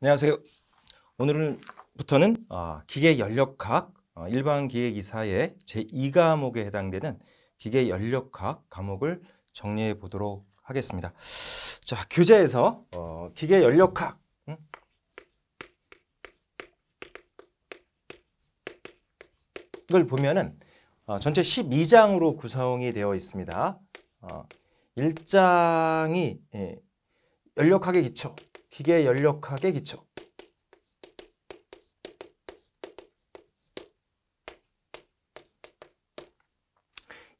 안녕하세요. 오늘부터는 아, 기계연력학 아, 일반 기획이사의 제2과목에 해당되는 기계연력학 과목을 정리해 보도록 하겠습니다. 자, 교재에서 어, 기계연력학 을 보면은 어, 전체 12장으로 구성이 되어 있습니다. 1장이 어, 예, 연력학의 기초, 기계 연력학의 기초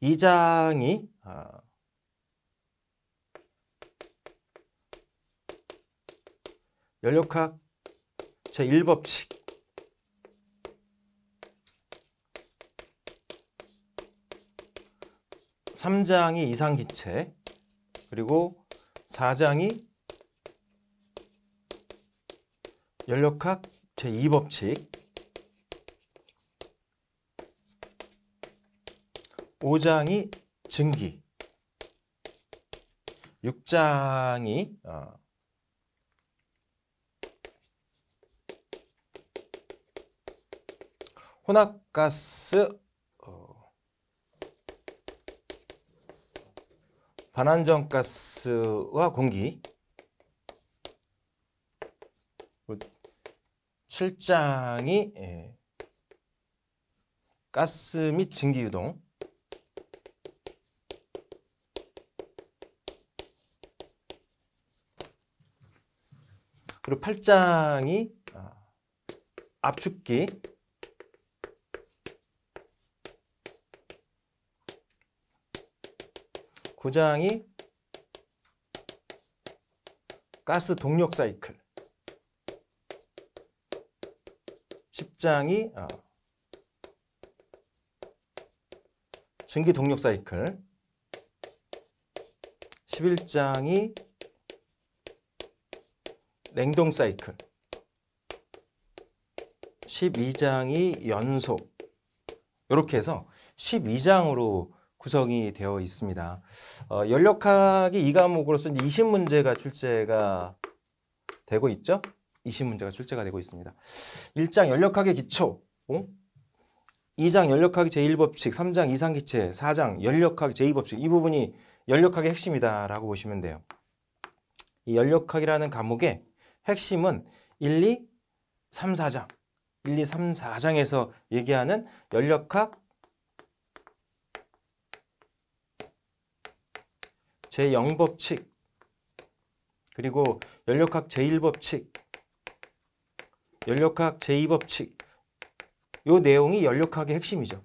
이 장이 어, 아, 연력학 제1법칙 3장이 이상기체 그리고 4장이 연력학 제2법칙 5장이 증기 6장이 어, 혼합가스 어, 반안전가스와 공기 실장이 예, 가스 및 증기 유동 그리고 8장이 아, 압축기 9장이 가스 동력 사이클 확장이 어, 증기 동력 사이클 11장이 냉동 사이클 12장이 연속 이렇게 해서 12장으로 구성이 되어 있습니다. 어, 연력학이 이 과목으로서 20문제가 출제가 되고 있죠. 이시 문제가 출제가 되고 있습니다. 1장 연력학의 기초, 어? 2장 연력학의 제1법칙, 3장 이상기체, 4장 연력학의 제2법칙 이 부분이 연력학의 핵심이다라고 보시면 돼요. 이 연력학이라는 과목의 핵심은 1, 2, 3, 4장 1, 2, 3, 4장에서 얘기하는 연력학 제0법칙 그리고 연력학 제1법칙 연력학 제2법칙 요 내용이 연력학의 핵심이죠.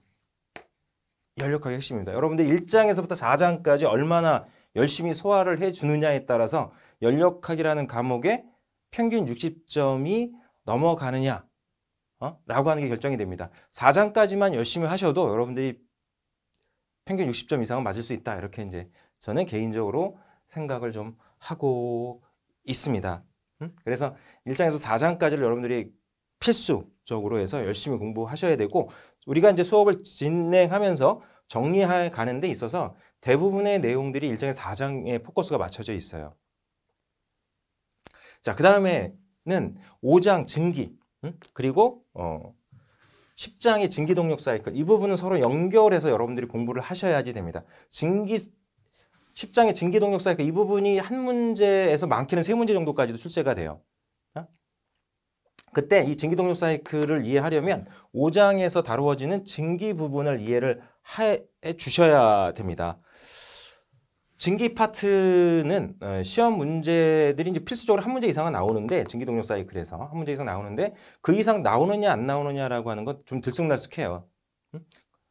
연력학의 핵심입니다. 여러분들 1장에서부터 4장까지 얼마나 열심히 소화를 해주느냐에 따라서 연력학이라는 과목의 평균 60점이 넘어가느냐 어? 라고 하는 게 결정이 됩니다. 4장까지만 열심히 하셔도 여러분들이 평균 60점 이상은 맞을 수 있다. 이렇게 이제 저는 개인적으로 생각을 좀 하고 있습니다. 그래서 1장에서 4장까지를 여러분들이 필수적으로 해서 열심히 공부하셔야 되고 우리가 이제 수업을 진행하면서 정리해 가는 데 있어서 대부분의 내용들이 1장에서 4장에 포커스가 맞춰져 있어요. 자, 그 다음에는 5장 증기 그리고 어, 10장의 증기 동력 사이클 이 부분은 서로 연결해서 여러분들이 공부를 하셔야지 됩니다. 증기 10장의 증기동력사 그러니까 이 부분이 한 문제에서 많게는 세 문제 정도까지도 출제가 돼요. 어? 그때 이 증기동력 사이클을 이해하려면 5장에서 다루어지는 증기 부분을 이해를 해 주셔야 됩니다. 증기 파트는 어, 시험 문제들이 이제 필수적으로 한 문제 이상은 나오는데 증기동력 사이클에서 한 문제 이상 나오는데 그 이상 나오느냐 안 나오느냐라고 하는 건 좀 들쑥날쑥해요.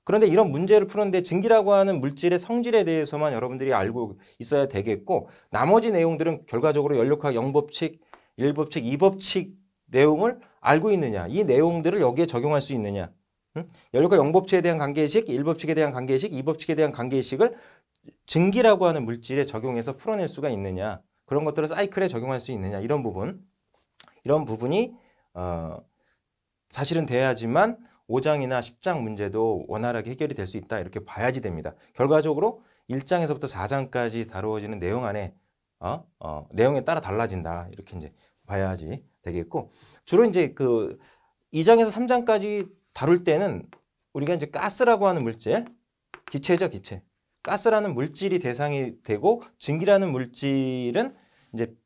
그런데 이런 문제를 푸는데 증기라고 하는 물질의 성질에 대해서만 여러분들이 알고 있어야 되겠고 나머지 내용들은 결과적으로 연력학 영법칙일법칙이법칙 내용을 알고 있느냐 이 내용들을 여기에 적용할 수 있느냐 응? 연료과 영법칙에 대한 관계의식, 일법칙에 대한 관계의식, 이법칙에 대한 관계의식을 증기라고 하는 물질에 적용해서 풀어낼 수가 있느냐 그런 것들을 사이클에 적용할 수 있느냐 이런 부분 이런 부분이 어, 사실은 돼야지만 5장이나 10장 문제도 원활하게 해결이 될 수 있다 이렇게 봐야지 됩니다. 결과적으로 1장에서부터 4장까지 다루어지는 내용 안에 어? 어, 내용에 따라 달라진다 이렇게 이제 봐야지 되겠고 주로 이제 그 2장에서 3장까지 다룰 때는 우리가 이제 가스라고 하는 물질 기체죠 기체 가스라는 물질이 대상이 되고 증기라는 물질은 이제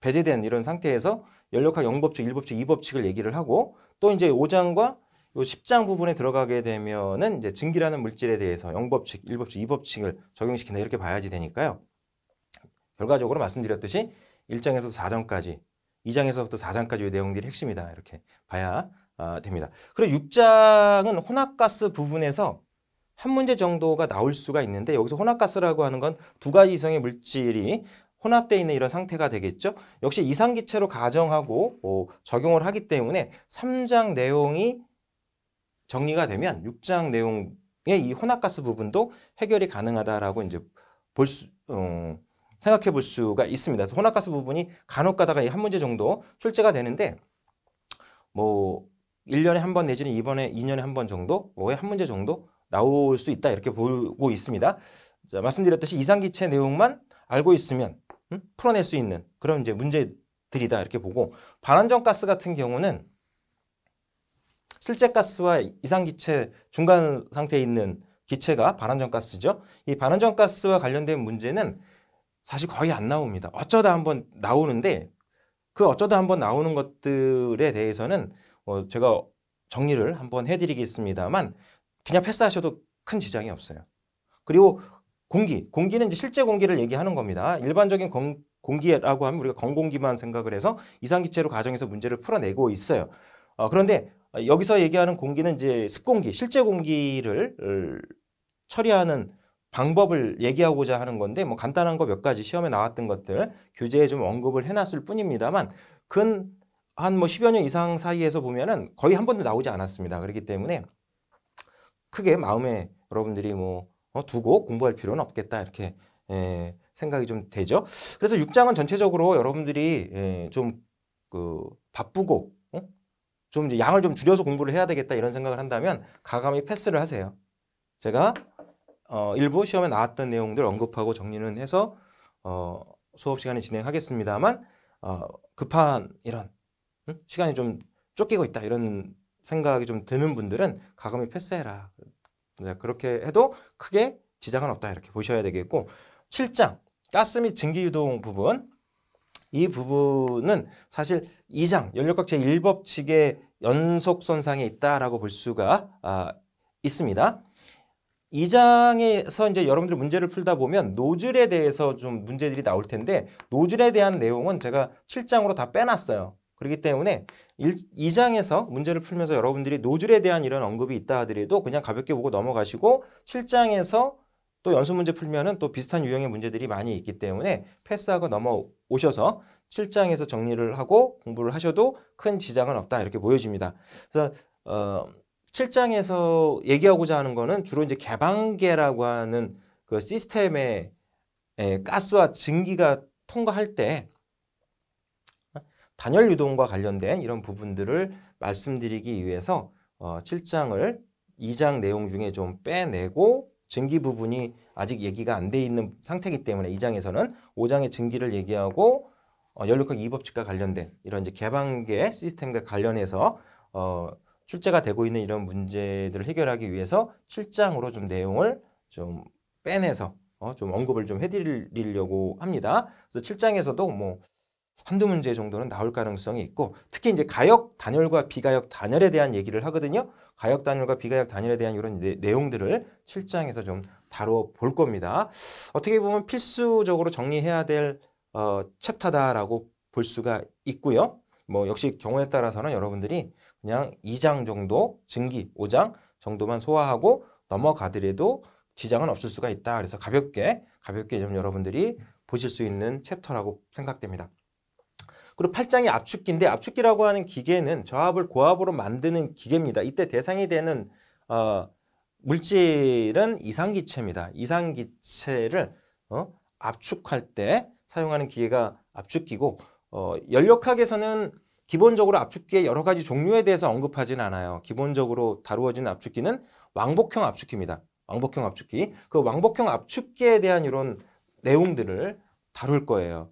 배제된 이런 상태에서 연력학 영법칙, 일법칙, 이법칙을 얘기를 하고 또 이제 5장과 요 10장 부분에 들어가게 되면은 이제 증기라는 물질에 대해서 0법칙, 1법칙, 2법칙을 적용시킨다 이렇게 봐야지 되니까요. 결과적으로 말씀드렸듯이 1장에서 4장까지, 2장에서부터 4장까지 의 내용들이 핵심이다 이렇게 봐야 아, 됩니다. 그리고 6장은 혼합가스 부분에서 한 문제 정도가 나올 수가 있는데 여기서 혼합가스라고 하는 건 두 가지 이상의 물질이 혼합되어 있는 이런 상태가 되겠죠. 역시 이상기체로 가정하고 뭐 적용을 하기 때문에 3장 내용이 정리가 되면 6장 내용의 이 혼합가스 부분도 해결이 가능하다라고 이제 볼 수, 어, 생각해 볼 수가 있습니다. 그래서 혼합가스 부분이 간혹 가다가 한 문제 정도 출제가 되는데 뭐 1년에 한 번 내지는 이번에 2년에 한 번 정도, 뭐에 한 문제 정도 나올 수 있다 이렇게 보고 있습니다. 자, 말씀드렸듯이 이상기체 내용만 알고 있으면 음? 풀어낼 수 있는 그런 이제 문제들이다 이렇게 보고 반환전 가스 같은 경우는 실제가스와 이상기체 중간 상태에 있는 기체가 반환전가스죠이반환전가스와 관련된 문제는 사실 거의 안 나옵니다. 어쩌다 한번 나오는데 그 어쩌다 한번 나오는 것들에 대해서는 어 제가 정리를 한번 해드리겠습니다만 그냥 패스하셔도 큰 지장이 없어요. 그리고 공기, 공기는 이제 실제 공기를 얘기하는 겁니다. 일반적인 공, 공기라고 하면 우리가 건공기만 생각을 해서 이상기체로 가정해서 문제를 풀어내고 있어요. 어, 그런데 여기서 얘기하는 공기는 이제 습공기, 실제 공기를 처리하는 방법을 얘기하고자 하는 건데 뭐 간단한 거 몇 가지 시험에 나왔던 것들 교재에 좀 언급을 해놨을 뿐입니다만 근 한뭐 10여 년 이상 사이에서 보면은 거의 한 번도 나오지 않았습니다. 그렇기 때문에 크게 마음에 여러분들이 뭐 어, 두고 공부할 필요는 없겠다 이렇게 에, 예, 생각이 좀 되죠. 그래서 6장은 전체적으로 여러분들이 에, 예, 좀 그, 바쁘고 좀 이제 양을 좀 줄여서 공부를 해야 되겠다 이런 생각을 한다면 가감히 패스를 하세요. 제가 어, 일부 시험에 나왔던 내용들 언급하고 정리는 해서 어, 수업 시간에 진행하겠습니다만 어, 급한 이런 응? 시간이 좀 쫓기고 있다 이런 생각이 좀 드는 분들은 가감히 패스해라. 그렇게 해도 크게 지장은 없다 이렇게 보셔야 되겠고 7장 가스 및 증기 유동 부분 이 부분은 사실 2장 연료학 제1법칙의 연속 선상에 있다라고 볼 수가 아, 있습니다. 2장에서 이제 여러분들 문제를 풀다 보면 노즐에 대해서 좀 문제들이 나올 텐데 노즐에 대한 내용은 제가 7장으로 다 빼놨어요. 그렇기 때문에 1, 2장에서 문제를 풀면서 여러분들이 노즐에 대한 이런 언급이 있다 하더라도 그냥 가볍게 보고 넘어가시고 7장에서 또 연습 문제 풀면은 또 비슷한 유형의 문제들이 많이 있기 때문에 패스하고 넘어 오셔서 실장에서 정리를 하고 공부를 하셔도 큰 지장은 없다 이렇게 보여집니다. 그래서 어, 실장에서 얘기하고자 하는 거는 주로 이제 개방계라고 하는 그 시스템에 에, 가스와 증기가 통과할 때 단열 유동과 관련된 이런 부분들을 말씀드리기 위해서 어, 7장을 2장 내용 중에 좀 빼내고 증기 부분이 아직 얘기가 안 돼 있는 상태이기 때문에 이장에서는5장의 증기를 얘기하고 어, 연료학 2법칙과 관련된 이런 이제 개방계 시스템과 관련해서 어, 출제가 되고 있는 이런 문제들을 해결하기 위해서 7장으로좀 내용을 좀 빼내서 어, 좀 언급을 좀 해드리려고 합니다. 그래서 7장에서도 뭐 한두 문제 정도는 나올 가능성이 있고 특히 이제 가역 단열과 비가역 단열에 대한 얘기를 하거든요. 가역 단열과 비가역 단열에 대한 이런 내, 용들을 실장에서 좀 다뤄 볼 겁니다. 어떻게 보면 필수적으로 정리해야 될 어, 챕터다라고 볼 수가 있고요. 뭐 역시 경우에 따라서는 여러분들이 그냥 2장 정도 증기 5장 정도만 소화하고 넘어가더라도 지장은 없을 수가 있다. 그래서 가볍게 가볍게 좀 여러분들이 보실 수 있는 챕터라고 생각됩니다. 그리고 팔짱이 압축기인데 압축기라고 하는 기계는 저압을 고압으로 만드는 기계입니다. 이때 대상이 되는 어, 물질은 이상기체입니다. 이상기체를 어, 압축할 때 사용하는 기계가 압축기고 어, 연력학에서는 기본적으로 압축기의 여러 가지 종류에 대해서 언급하진 않아요. 기본적으로 다루어진 압축기는 왕복형 압축기입니다. 왕복형 압축기. 그 왕복형 압축기에 대한 이런 내용들을 다룰 거예요.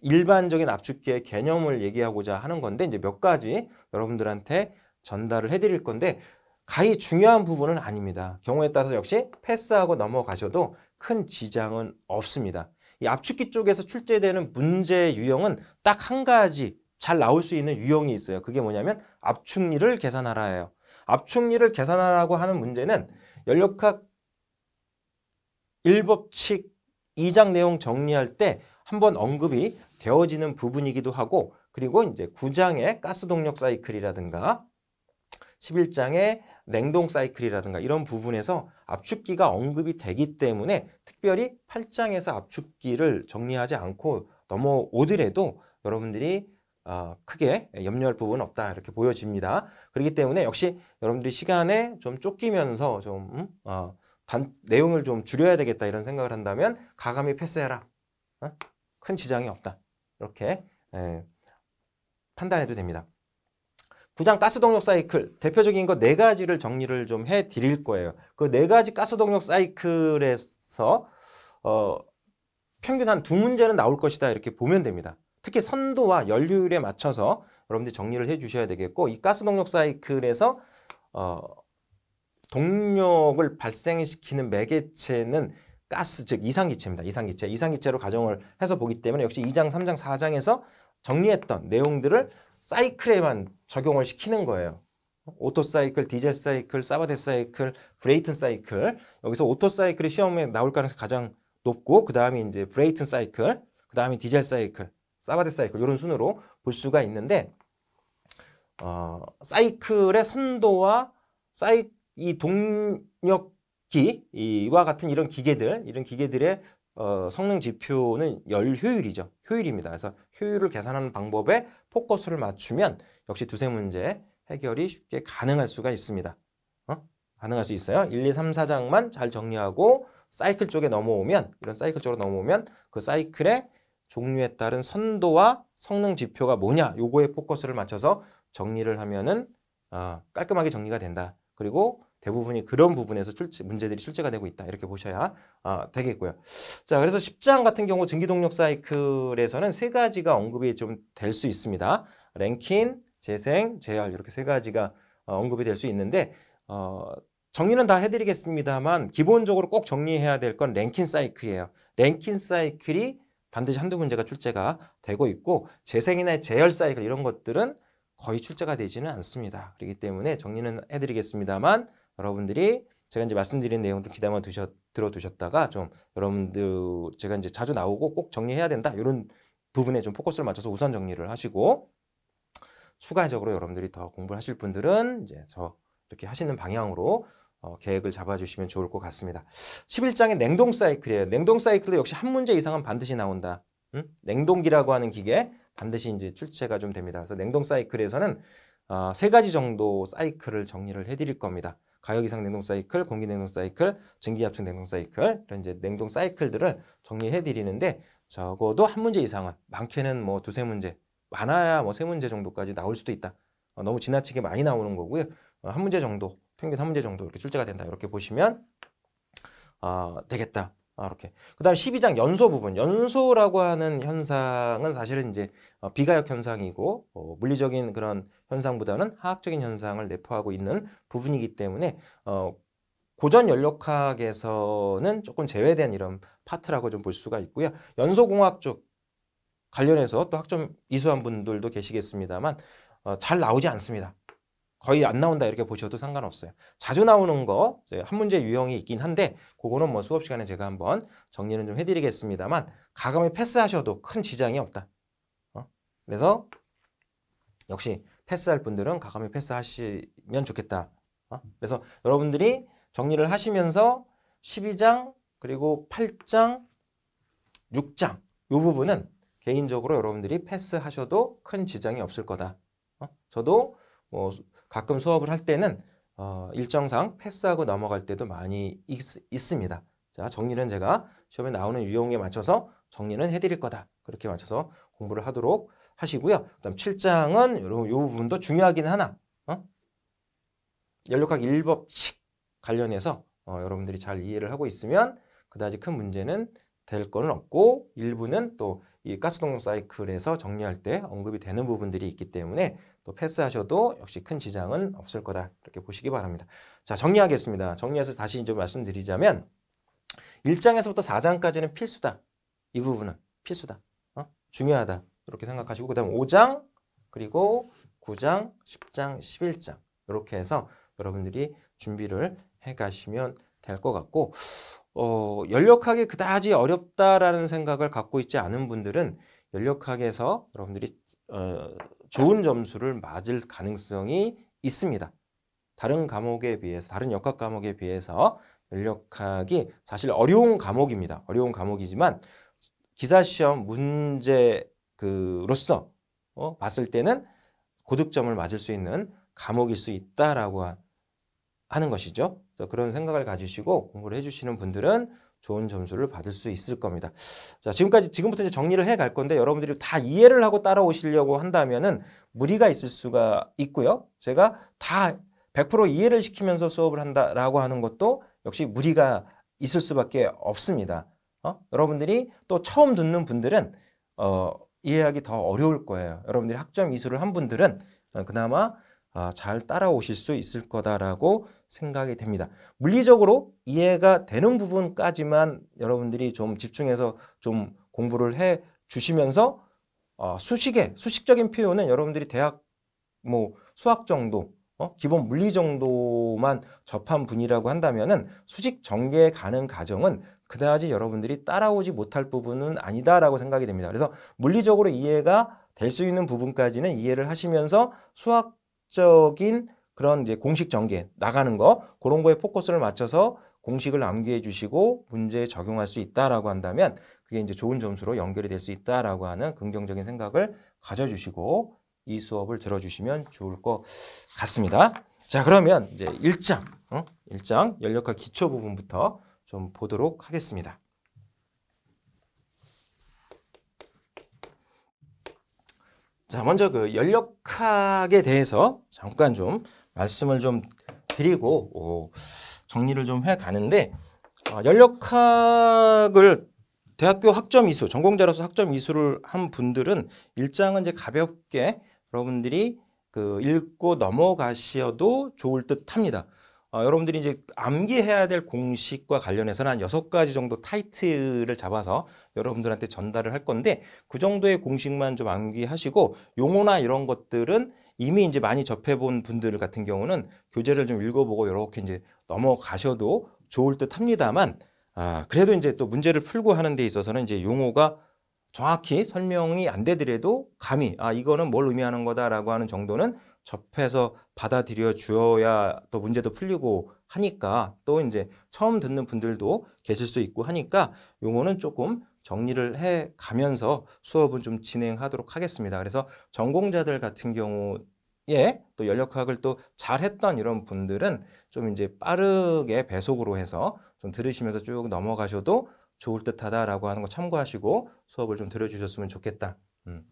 일반적인 압축기의 개념을 얘기하고자 하는 건데 이제 몇 가지 여러분들한테 전달을 해드릴 건데 가히 중요한 부분은 아닙니다. 경우에 따라서 역시 패스하고 넘어가셔도 큰 지장은 없습니다. 이 압축기 쪽에서 출제되는 문제 유형은 딱 한 가지 잘 나올 수 있는 유형이 있어요. 그게 뭐냐면 압축률을 계산하라예요. 압축률을 계산하라고 하는 문제는 연력학 1법칙 2장 내용 정리할 때 한번 언급이 되어지는 부분이기도 하고 그리고 이제 9장의 가스 동력 사이클이라든가 11장의 냉동 사이클이라든가 이런 부분에서 압축기가 언급이 되기 때문에 특별히 8장에서 압축기를 정리하지 않고 넘어오더라도 여러분들이 어, 크게 염려할 부분은 없다 이렇게 보여집니다. 그렇기 때문에 역시 여러분들이 시간에 좀 쫓기면서 좀 음? 어, 단, 내용을 좀 줄여야 되겠다 이런 생각을 한다면 가감히 패스해라. 어? 큰 지장이 없다. 이렇게 예, 판단해도 됩니다. 구장 가스동력 사이클 대표적인 거네 가지를 정리를 좀 해 드릴 거예요. 그 네 가지 가스동력 사이클에서 어, 평균 한 두 문제는 나올 것이다 이렇게 보면 됩니다. 특히 선도와 연료율에 맞춰서 여러분들이 정리를 해 주셔야 되겠고 이 가스동력 사이클에서 어, 동력을 발생시키는 매개체는 가스 즉 이상기체입니다. 이상기체. 이상기체로 가정을 해서 보기 때문에 역시 2장, 3장, 4장에서 정리했던 내용들을 사이클에만 적용을 시키는 거예요. 오토 사이클, 디젤 사이클, 사바데 사이클, 브레이튼 사이클. 여기서 오토 사이클이 시험에 나올 가능성이 가장 높고 그다음에 이제 브레이튼 사이클, 그다음에 디젤 사이클, 사바데 사이클 이런 순으로 볼 수가 있는데 어, 사이클의 선도와 사이 이 동력 기와 같은 이런 기계들, 이런 기계들의 어, 성능 지표는 열 효율이죠. 효율입니다. 그래서 효율을 계산하는 방법에 포커스를 맞추면 역시 두세 문제 해결이 쉽게 가능할 수가 있습니다. 어? 가능할 수 있어요. 1, 2, 3, 4장만 잘 정리하고 사이클 쪽에 넘어오면 이런 사이클 쪽으로 넘어오면 그 사이클의 종류에 따른 선도와 성능 지표가 뭐냐 요거에 포커스를 맞춰서 정리를 하면은 어, 깔끔하게 정리가 된다. 그리고 대부분이 그런 부분에서 출제, 문제들이 출제가 되고 있다. 이렇게 보셔야 어, 되겠고요. 자, 그래서 10장 같은 경우 증기동력 사이클에서는 세 가지가 언급이 좀 될 수 있습니다. 랭킨, 재생, 재열 이렇게 세 가지가 어, 언급이 될 수 있는데 어, 정리는 다 해드리겠습니다만 기본적으로 꼭 정리해야 될 건 랭킨 사이클이에요. 랭킨 사이클이 반드시 한두 문제가 출제가 되고 있고 재생이나 재열 사이클 이런 것들은 거의 출제가 되지는 않습니다. 그렇기 때문에 정리는 해드리겠습니다만 여러분들이 제가 이제 말씀드린 내용도기담만 두셨, 들어두셨다가 좀 여러분들 제가 이제 자주 나오고 꼭 정리해야 된다 이런 부분에 좀 포커스를 맞춰서 우선 정리를 하시고 추가적으로 여러분들이 더 공부하실 를 분들은 이제 저 이렇게 하시는 방향으로 어, 계획을 잡아주시면 좋을 것 같습니다. 11장의 냉동 사이클이에요. 냉동 사이클도 역시 한 문제 이상은 반드시 나온다. 응? 냉동기라고 하는 기계 반드시 이제 출제가 좀 됩니다. 그래서 냉동 사이클에서는 어, 세 가지 정도 사이클을 정리를 해드릴 겁니다. 가격 이상 냉동 사이클, 공기 냉동 사이클, 증기 압축 냉동 사이클 이런 이제 냉동 사이클들을 정리해 드리는데 적어도 한 문제 이상은 많게는 뭐 두세 문제 많아야 뭐 세 문제 정도까지 나올 수도 있다. 어, 너무 지나치게 많이 나오는 거고요. 어, 한 문제 정도, 평균 한 문제 정도 이렇게 출제가 된다. 이렇게 보시면 어, 되겠다. 아, 이렇게. 그다음 12장 연소 부분. 연소라고 하는 현상은 사실은 이제 어, 비가역 현상이고 어, 물리적인 그런 현상보다는 화학적인 현상을 내포하고 있는 부분이기 때문에 어, 고전 연력학에서는 조금 제외된 이런 파트라고 좀 볼 수가 있고요. 연소공학 쪽 관련해서 또 학점 이수한 분들도 계시겠습니다만 어, 잘 나오지 않습니다. 거의 안 나온다 이렇게 보셔도 상관없어요. 자주 나오는 거 한 문제 유형이 있긴 한데 그거는 뭐 수업 시간에 제가 한번 정리는 좀 해드리겠습니다만 가감히 패스하셔도 큰 지장이 없다. 어? 그래서 역시 패스할 분들은 가감히 패스하시면 좋겠다. 어? 그래서 여러분들이 정리를 하시면서 12장 그리고 8장 6장 이 부분은 개인적으로 여러분들이 패스하셔도 큰 지장이 없을 거다. 어? 저도 뭐 가끔 수업을 할 때는 어, 일정상 패스하고 넘어갈 때도 많이 있, 습니다 자, 정리는 제가 시험에 나오는 유형에 맞춰서 정리는 해드릴 거다. 그렇게 맞춰서 공부를 하도록 하시고요. 그 다음 7장은 요, 요 부분도 중요하긴 하나. 어? 연료학 1법칙 관련해서 어, 여러분들이 잘 이해를 하고 있으면 그다지 큰 문제는 될 거는 없고 일부는 또이 가스동력 사이클에서 정리할 때 언급이 되는 부분들이 있기 때문에 또 패스하셔도 역시 큰 지장은 없을 거다 이렇게 보시기 바랍니다. 자 정리하겠습니다. 정리해서 다시 좀 말씀드리자면 1장에서부터 4장까지는 필수다. 이 부분은 필수다. 어? 중요하다. 이렇게 생각하시고 그 다음 5장 그리고 9장, 10장, 11장 이렇게 해서 여러분들이 준비를 해가시면 될것 같고 어, 연력학이 그다지 어렵다라는 생각을 갖고 있지 않은 분들은 연력학에서 여러분들이 어, 좋은 점수를 맞을 가능성이 있습니다. 다른 과목에 비해서 다른 역학 과목에 비해서 연력학이 사실 어려운 과목입니다. 어려운 과목이지만 기사 시험 문제 그로서 어, 봤을 때는 고득점을 맞을 수 있는 과목일 수 있다라고 하는 것이죠. 그래서 그런 생각을 가지시고 공부를 해주시는 분들은 좋은 점수를 받을 수 있을 겁니다. 자, 지금까지, 지금부터 이제 정리를 해 갈 건데 여러분들이 다 이해를 하고 따라오시려고 한다면은 무리가 있을 수가 있고요. 제가 다 100% 이해를 시키면서 수업을 한다라고 하는 것도 역시 무리가 있을 수밖에 없습니다. 어? 여러분들이 또 처음 듣는 분들은 어, 이해하기 더 어려울 거예요. 여러분들이 학점 이수를 한 분들은 그나마 아, 잘 따라오실 수 있을 거다라고 생각이 됩니다. 물리적으로 이해가 되는 부분까지만 여러분들이 좀 집중해서 좀 공부를 해 주시면서 어, 수식의 수식적인 표현은 여러분들이 대학 뭐 수학 정도 어? 기본 물리 정도만 접한 분이라고 한다면은 수직 전개에 가는 과정은 그다지 여러분들이 따라오지 못할 부분은 아니다라고 생각이 됩니다. 그래서 물리적으로 이해가 될 수 있는 부분까지는 이해를 하시면서 수학적인 그런 이제 공식 전개 나가는 거 그런 거에 포커스를 맞춰서 공식을 암기해 주시고 문제에 적용할 수 있다라고 한다면 그게 이제 좋은 점수로 연결이 될 수 있다라고 하는 긍정적인 생각을 가져주시고 이 수업을 들어주시면 좋을 것 같습니다. 자 그러면 이제 1장, 응? 1장 연력학 기초 부분부터 좀 보도록 하겠습니다. 자, 먼저 그 연력학에 대해서 잠깐 좀 말씀을 좀 드리고 오, 어, 정리를 좀 해 가는데 어, 연력학을 대학교 학점 이수 전공자로서 학점 이수를 한 분들은 일장은 이제 가볍게 여러분들이 그 읽고 넘어가셔도 좋을 듯합니다. 어, 여러분들이 이제 암기해야 될 공식과 관련해서는 한 여섯 가지 정도 타이틀을 잡아서 여러분들한테 전달을 할 건데 그 정도의 공식만 좀 암기하시고 용어나 이런 것들은 이미 이제 많이 접해본 분들 같은 경우는 교재를 좀 읽어보고 이렇게 이제 넘어가셔도 좋을 듯 합니다만 아, 그래도 이제 또 문제를 풀고 하는 데 있어서는 이제 용어가 정확히 설명이 안 되더라도 감히 아 이거는 뭘 의미하는 거다라고 하는 정도는 접해서 받아들여 주어야 또 문제도 풀리고 하니까 또 이제 처음 듣는 분들도 계실 수 있고 하니까 용어는 조금 정리를 해 가면서 수업은 좀 진행하도록 하겠습니다. 그래서 전공자들 같은 경우에 또 연력학을 또 잘했던 이런 분들은 좀 이제 빠르게 배속으로 해서 좀 들으시면서 쭉 넘어가셔도 좋을 듯하다라고 하는 거 참고하시고 수업을 좀 들어주셨으면 좋겠다. 음.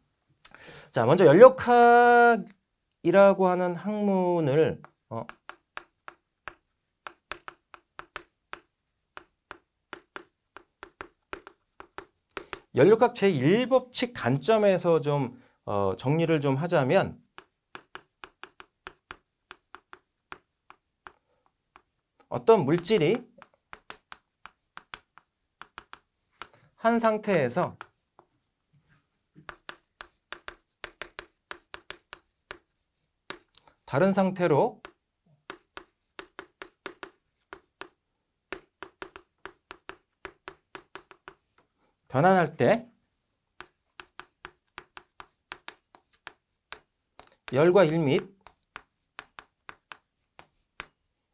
자, 먼저 연력학이라고 하는 학문을 어, 연료값 제1법칙 관점에서 좀 어, 정리를 좀 하자면 어떤 물질이 한 상태에서 다른 상태로 변환할 때 열과 일 및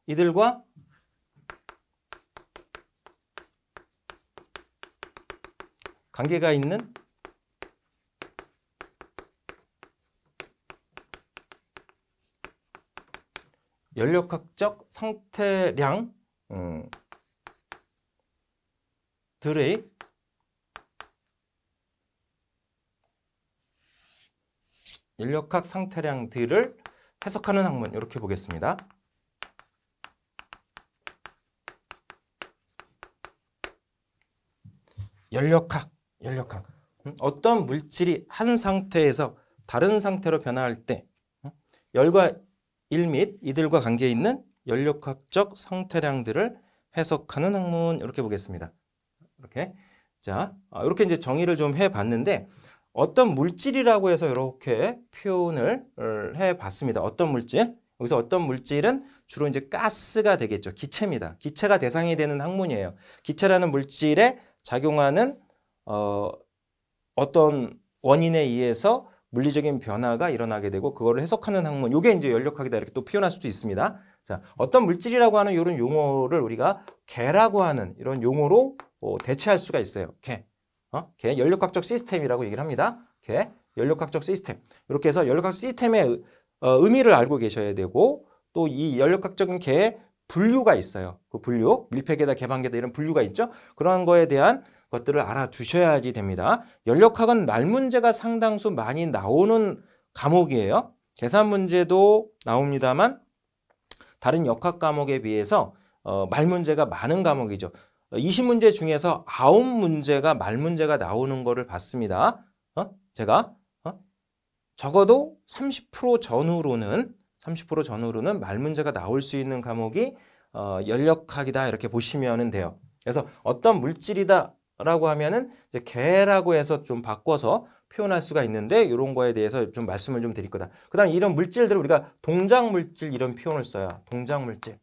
이들과 관계가 있는 연력학적 상태량 음, 들의 인력학 상태량들을 해석하는 학문 이렇게 보겠습니다. 연력학, 연력학. 음, 어떤 물질이 한 상태에서 다른 상태로 변화할 때 음, 열과 일 및 이들과 관계에 있는 연력학적 상태량들을 해석하는 학문 이렇게 보겠습니다. 이렇게 자 아, 이렇게 이제 정의를 좀 해봤는데 어떤 물질이라고 해서 이렇게 표현을 어, 해봤습니다. 어떤 물질? 여기서 어떤 물질은 주로 이제 가스가 되겠죠. 기체입니다. 기체가 대상이 되는 학문이에요. 기체라는 물질에 작용하는 어, 어떤 원인에 의해서 물리적인 변화가 일어나게 되고 그거를 해석하는 학문. 요게 이제 연력학이다 이렇게 또 표현할 수도 있습니다. 자, 어떤 물질이라고 하는 이런 용어를 우리가 개라고 하는 이런 용어로 어, 대체할 수가 있어요. 개. 이렇게 어? 연료각적 시스템이라고 얘기를 합니다. 이렇게 연료각적 시스템. 이렇게 해서 연료각적 시스템의 어, 의미를 알고 계셔야 되고 또 이연료각적인 개의 분류가 있어요. 그 분류, 밀폐계다, 개방계다 이런 분류가 있죠. 그런 거에 대한 것들을 알아두셔야지 됩니다. 연료학은말 문제가 상당수 많이 나오는 과목이에요. 계산 문제도 나옵니다만 다른 역학 과목에 비해서 어, 말 문제가 많은 과목이죠. 2 0 문제 중에서 9 문제가 말문제가 나오는 거를 봤습니다. 어? 제가 어? 적어도 30% 전후로는 30% 전후로는 말문제가 나올 수 있는 과목이 어, 연력학이다 이렇게 보시면 돼요. 그래서 어떤 물질이다 라고 하면은 이제 개라고 해서 좀 바꿔서 표현할 수가 있는데 이런 거에 대해서 좀 말씀을 좀 드릴 거다. 그 다음 이런 물질들을 우리가 동작 물질 이런 표현을 써요. 동작 물질,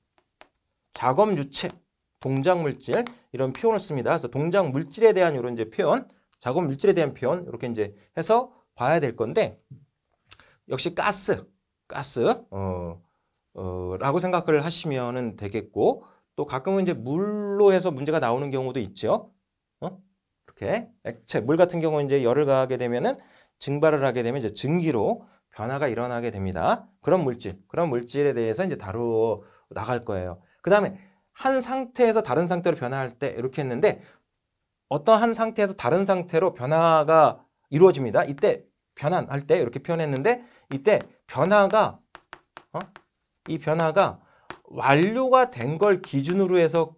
작업 유체 동작 물질 이런 표현을 씁니다. 그래서 동작 물질에 대한 이런 이제 표현, 작업 물질에 대한 표현 이렇게 이제 해서 봐야 될 건데 역시 가스, 가스 어, 어, 라고 생각을 하시면 되겠고 또 가끔은 이제 물로 해서 문제가 나오는 경우도 있죠. 어? 이렇게 액체 물 같은 경우 이제 열을 가하게 되면은 증발을 하게 되면 이제 증기로 변화가 일어나게 됩니다. 그런 물질, 그런 물질에 대해서 이제 다루 어 나갈 거예요. 그 다음에 한 상태에서 다른 상태로 변화할 때 이렇게 했는데 어떠한 상태에서 다른 상태로 변화가 이루어집니다. 이때 변환할 때 이렇게 표현했는데 이때 변화가 어? 이 변화가 완료가 된 걸 기준으로 해서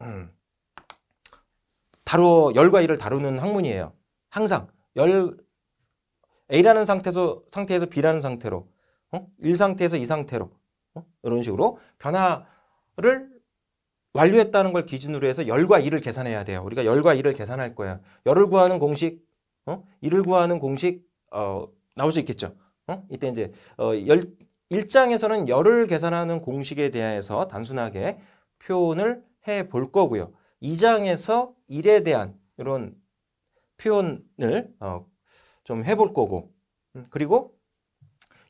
음, 다루 열과 일을 다루는 학문이에요. 항상 열 A라는 상태에서 상태에서 B라는 상태로 어? 1 상태에서 2 상태로 이런 식으로 변화를 완료했다는 걸 기준으로 해서 열과 일을 계산해야 돼요. 우리가 열과 일을 계산할 거예요. 열을 구하는 공식, 어? 일을 구하는 공식 어, 나올 수 있겠죠. 어? 이때 이제 어, 열, 1장에서는 열을 계산하는 공식에 대해서 단순하게 표현을 해 볼 거고요. 2장에서 일에 대한 이런 표현을 어, 좀 해 볼 거고 음, 그리고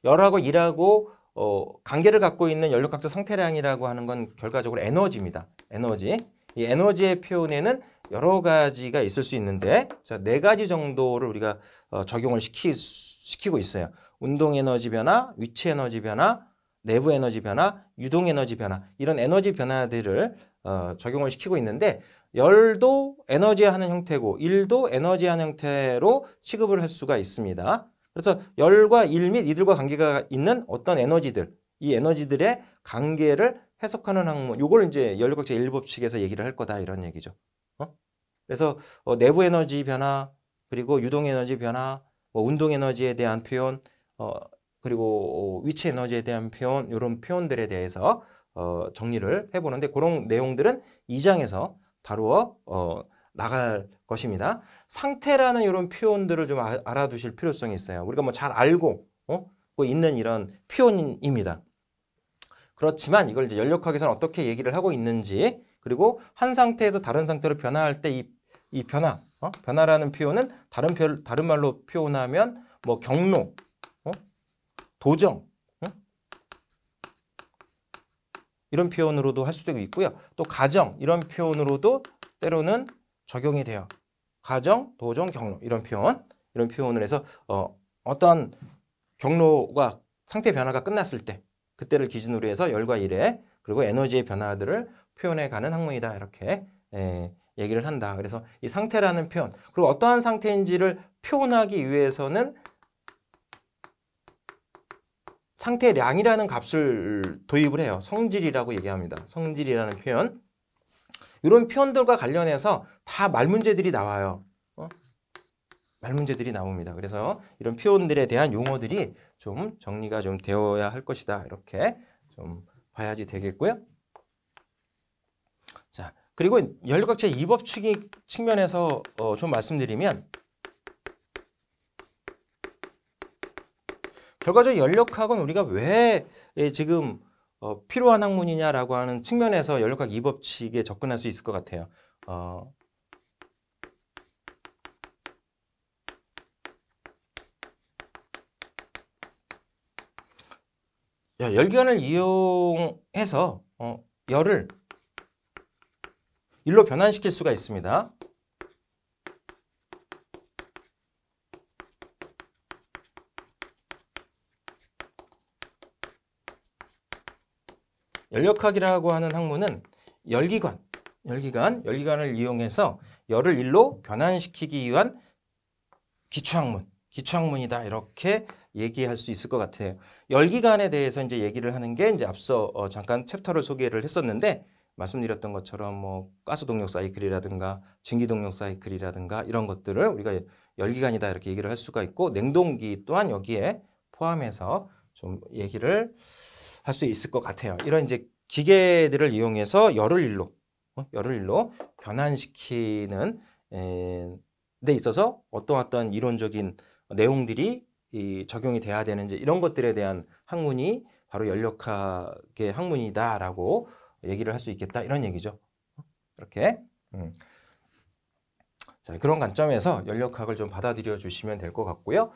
열하고 일하고 어, 관계를 갖고 있는 연료각도 상태량이라고 하는 건 결과적으로 에너지입니다. 에너지. 이 에너지의 표현에는 여러 가지가 있을 수 있는데 자, 네 가지 정도를 우리가 어, 적용을 시키, 시키고 있어요. 운동 에너지 변화, 위치 에너지 변화, 내부 에너지 변화, 유동 에너지 변화 이런 에너지 변화들을 어, 적용을 시키고 있는데 열도 에너지하는 형태고 일도 에너지하는 형태로 취급을 할 수가 있습니다. 그래서 열과 일 및 이들과 관계가 있는 어떤 에너지들 이 에너지들의 관계를 해석하는 항목, 요걸 이제 열역학제 일법칙에서 얘기를 할 거다 이런 얘기죠. 어? 그래서 어, 내부 에너지 변화 그리고 유동 에너지 변화 뭐 운동 에너지에 대한 표현 어, 그리고 어, 위치 에너지에 대한 표현 이런 표현들에 대해서 어, 정리를 해보는데 그런 내용들은 이장에서 다루어 어, 나갈 것입니다. 상태라는 이런 표현들을 좀 아, 알아두실 필요성이 있어요. 우리가 뭐 잘 알고 어? 뭐 있는 이런 표현입니다. 그렇지만 이걸 이제 연력학에서는 위해서 어떻게 얘기를 하고 있는지 그리고 한 상태에서 다른 상태로 변화할 때이이 변화, 어? 변화라는 표현은 다른 별, 다른 말로 표현하면 뭐 경로, 어? 도정, 어? 이런 표현으로도 할 수도 있고요. 또 가정 이런 표현으로도 때로는 적용이 돼요. 가정, 도정, 경로 이런 표현 이런 표현을 해서 어, 어떤 경로가 상태 변화가 끝났을 때 그때를 기준으로 해서 열과 일의 그리고 에너지의 변화들을 표현해가는 학문이다 이렇게 에, 예, 얘기를 한다. 그래서 이 상태라는 표현 그리고 어떠한 상태인지를 표현하기 위해서는 상태량이라는 값을 도입을 해요. 성질이라고 얘기합니다. 성질이라는 표현 이런 표현들과 관련해서 다 말 문제들이 나와요. 어? 말 문제들이 나옵니다. 그래서 이런 표현들에 대한 용어들이 좀 정리가 좀 되어야 할 것이다. 이렇게 좀 봐야지 되겠고요. 자, 그리고 연립각체 이법 측이 측면에서 어, 좀 말씀드리면 결과적으로 연력학은 우리가 왜 예, 지금 어, 필요한 학문이냐라고 하는 측면에서 연력학 이법칙에 접근할 수 있을 것 같아요. 어, 야, 열기관을 이용해서 어, 열을 일로 변환시킬 수가 있습니다. 열역학이라고 하는 학문은 열기관, 열기관, 열기관을 이용해서 열을 일로 변환시키기 위한 기초학문, 기초학문이다 이렇게 얘기할 수 있을 것 같아요. 열기관에 대해서 이제 얘기를 하는 게 이제 앞서 어 잠깐 챕터를 소개를 했었는데 말씀드렸던 것처럼 뭐 가스 동력 사이클이라든가 증기 동력 사이클이라든가 이런 것들을 우리가 열기관이다 이렇게 얘기를 할 수가 있고 냉동기 또한 여기에 포함해서 좀 얘기를 할수 있을 것 같아요. 이런 이제 기계들을 이용해서 열을 일로 어? 열을 일로 변환시키는 데 있어서 어떤 어떤 이론적인 내용들이 이 적용이 돼야 되는지 이런 것들에 대한 학문이 바로 연력학의 학문이다라고 얘기를 할 수 있겠다 이런 얘기죠. 어, 이렇게 음. 자, 그런 관점에서 연력학을 좀 받아들여 주시면 될 것 같고요.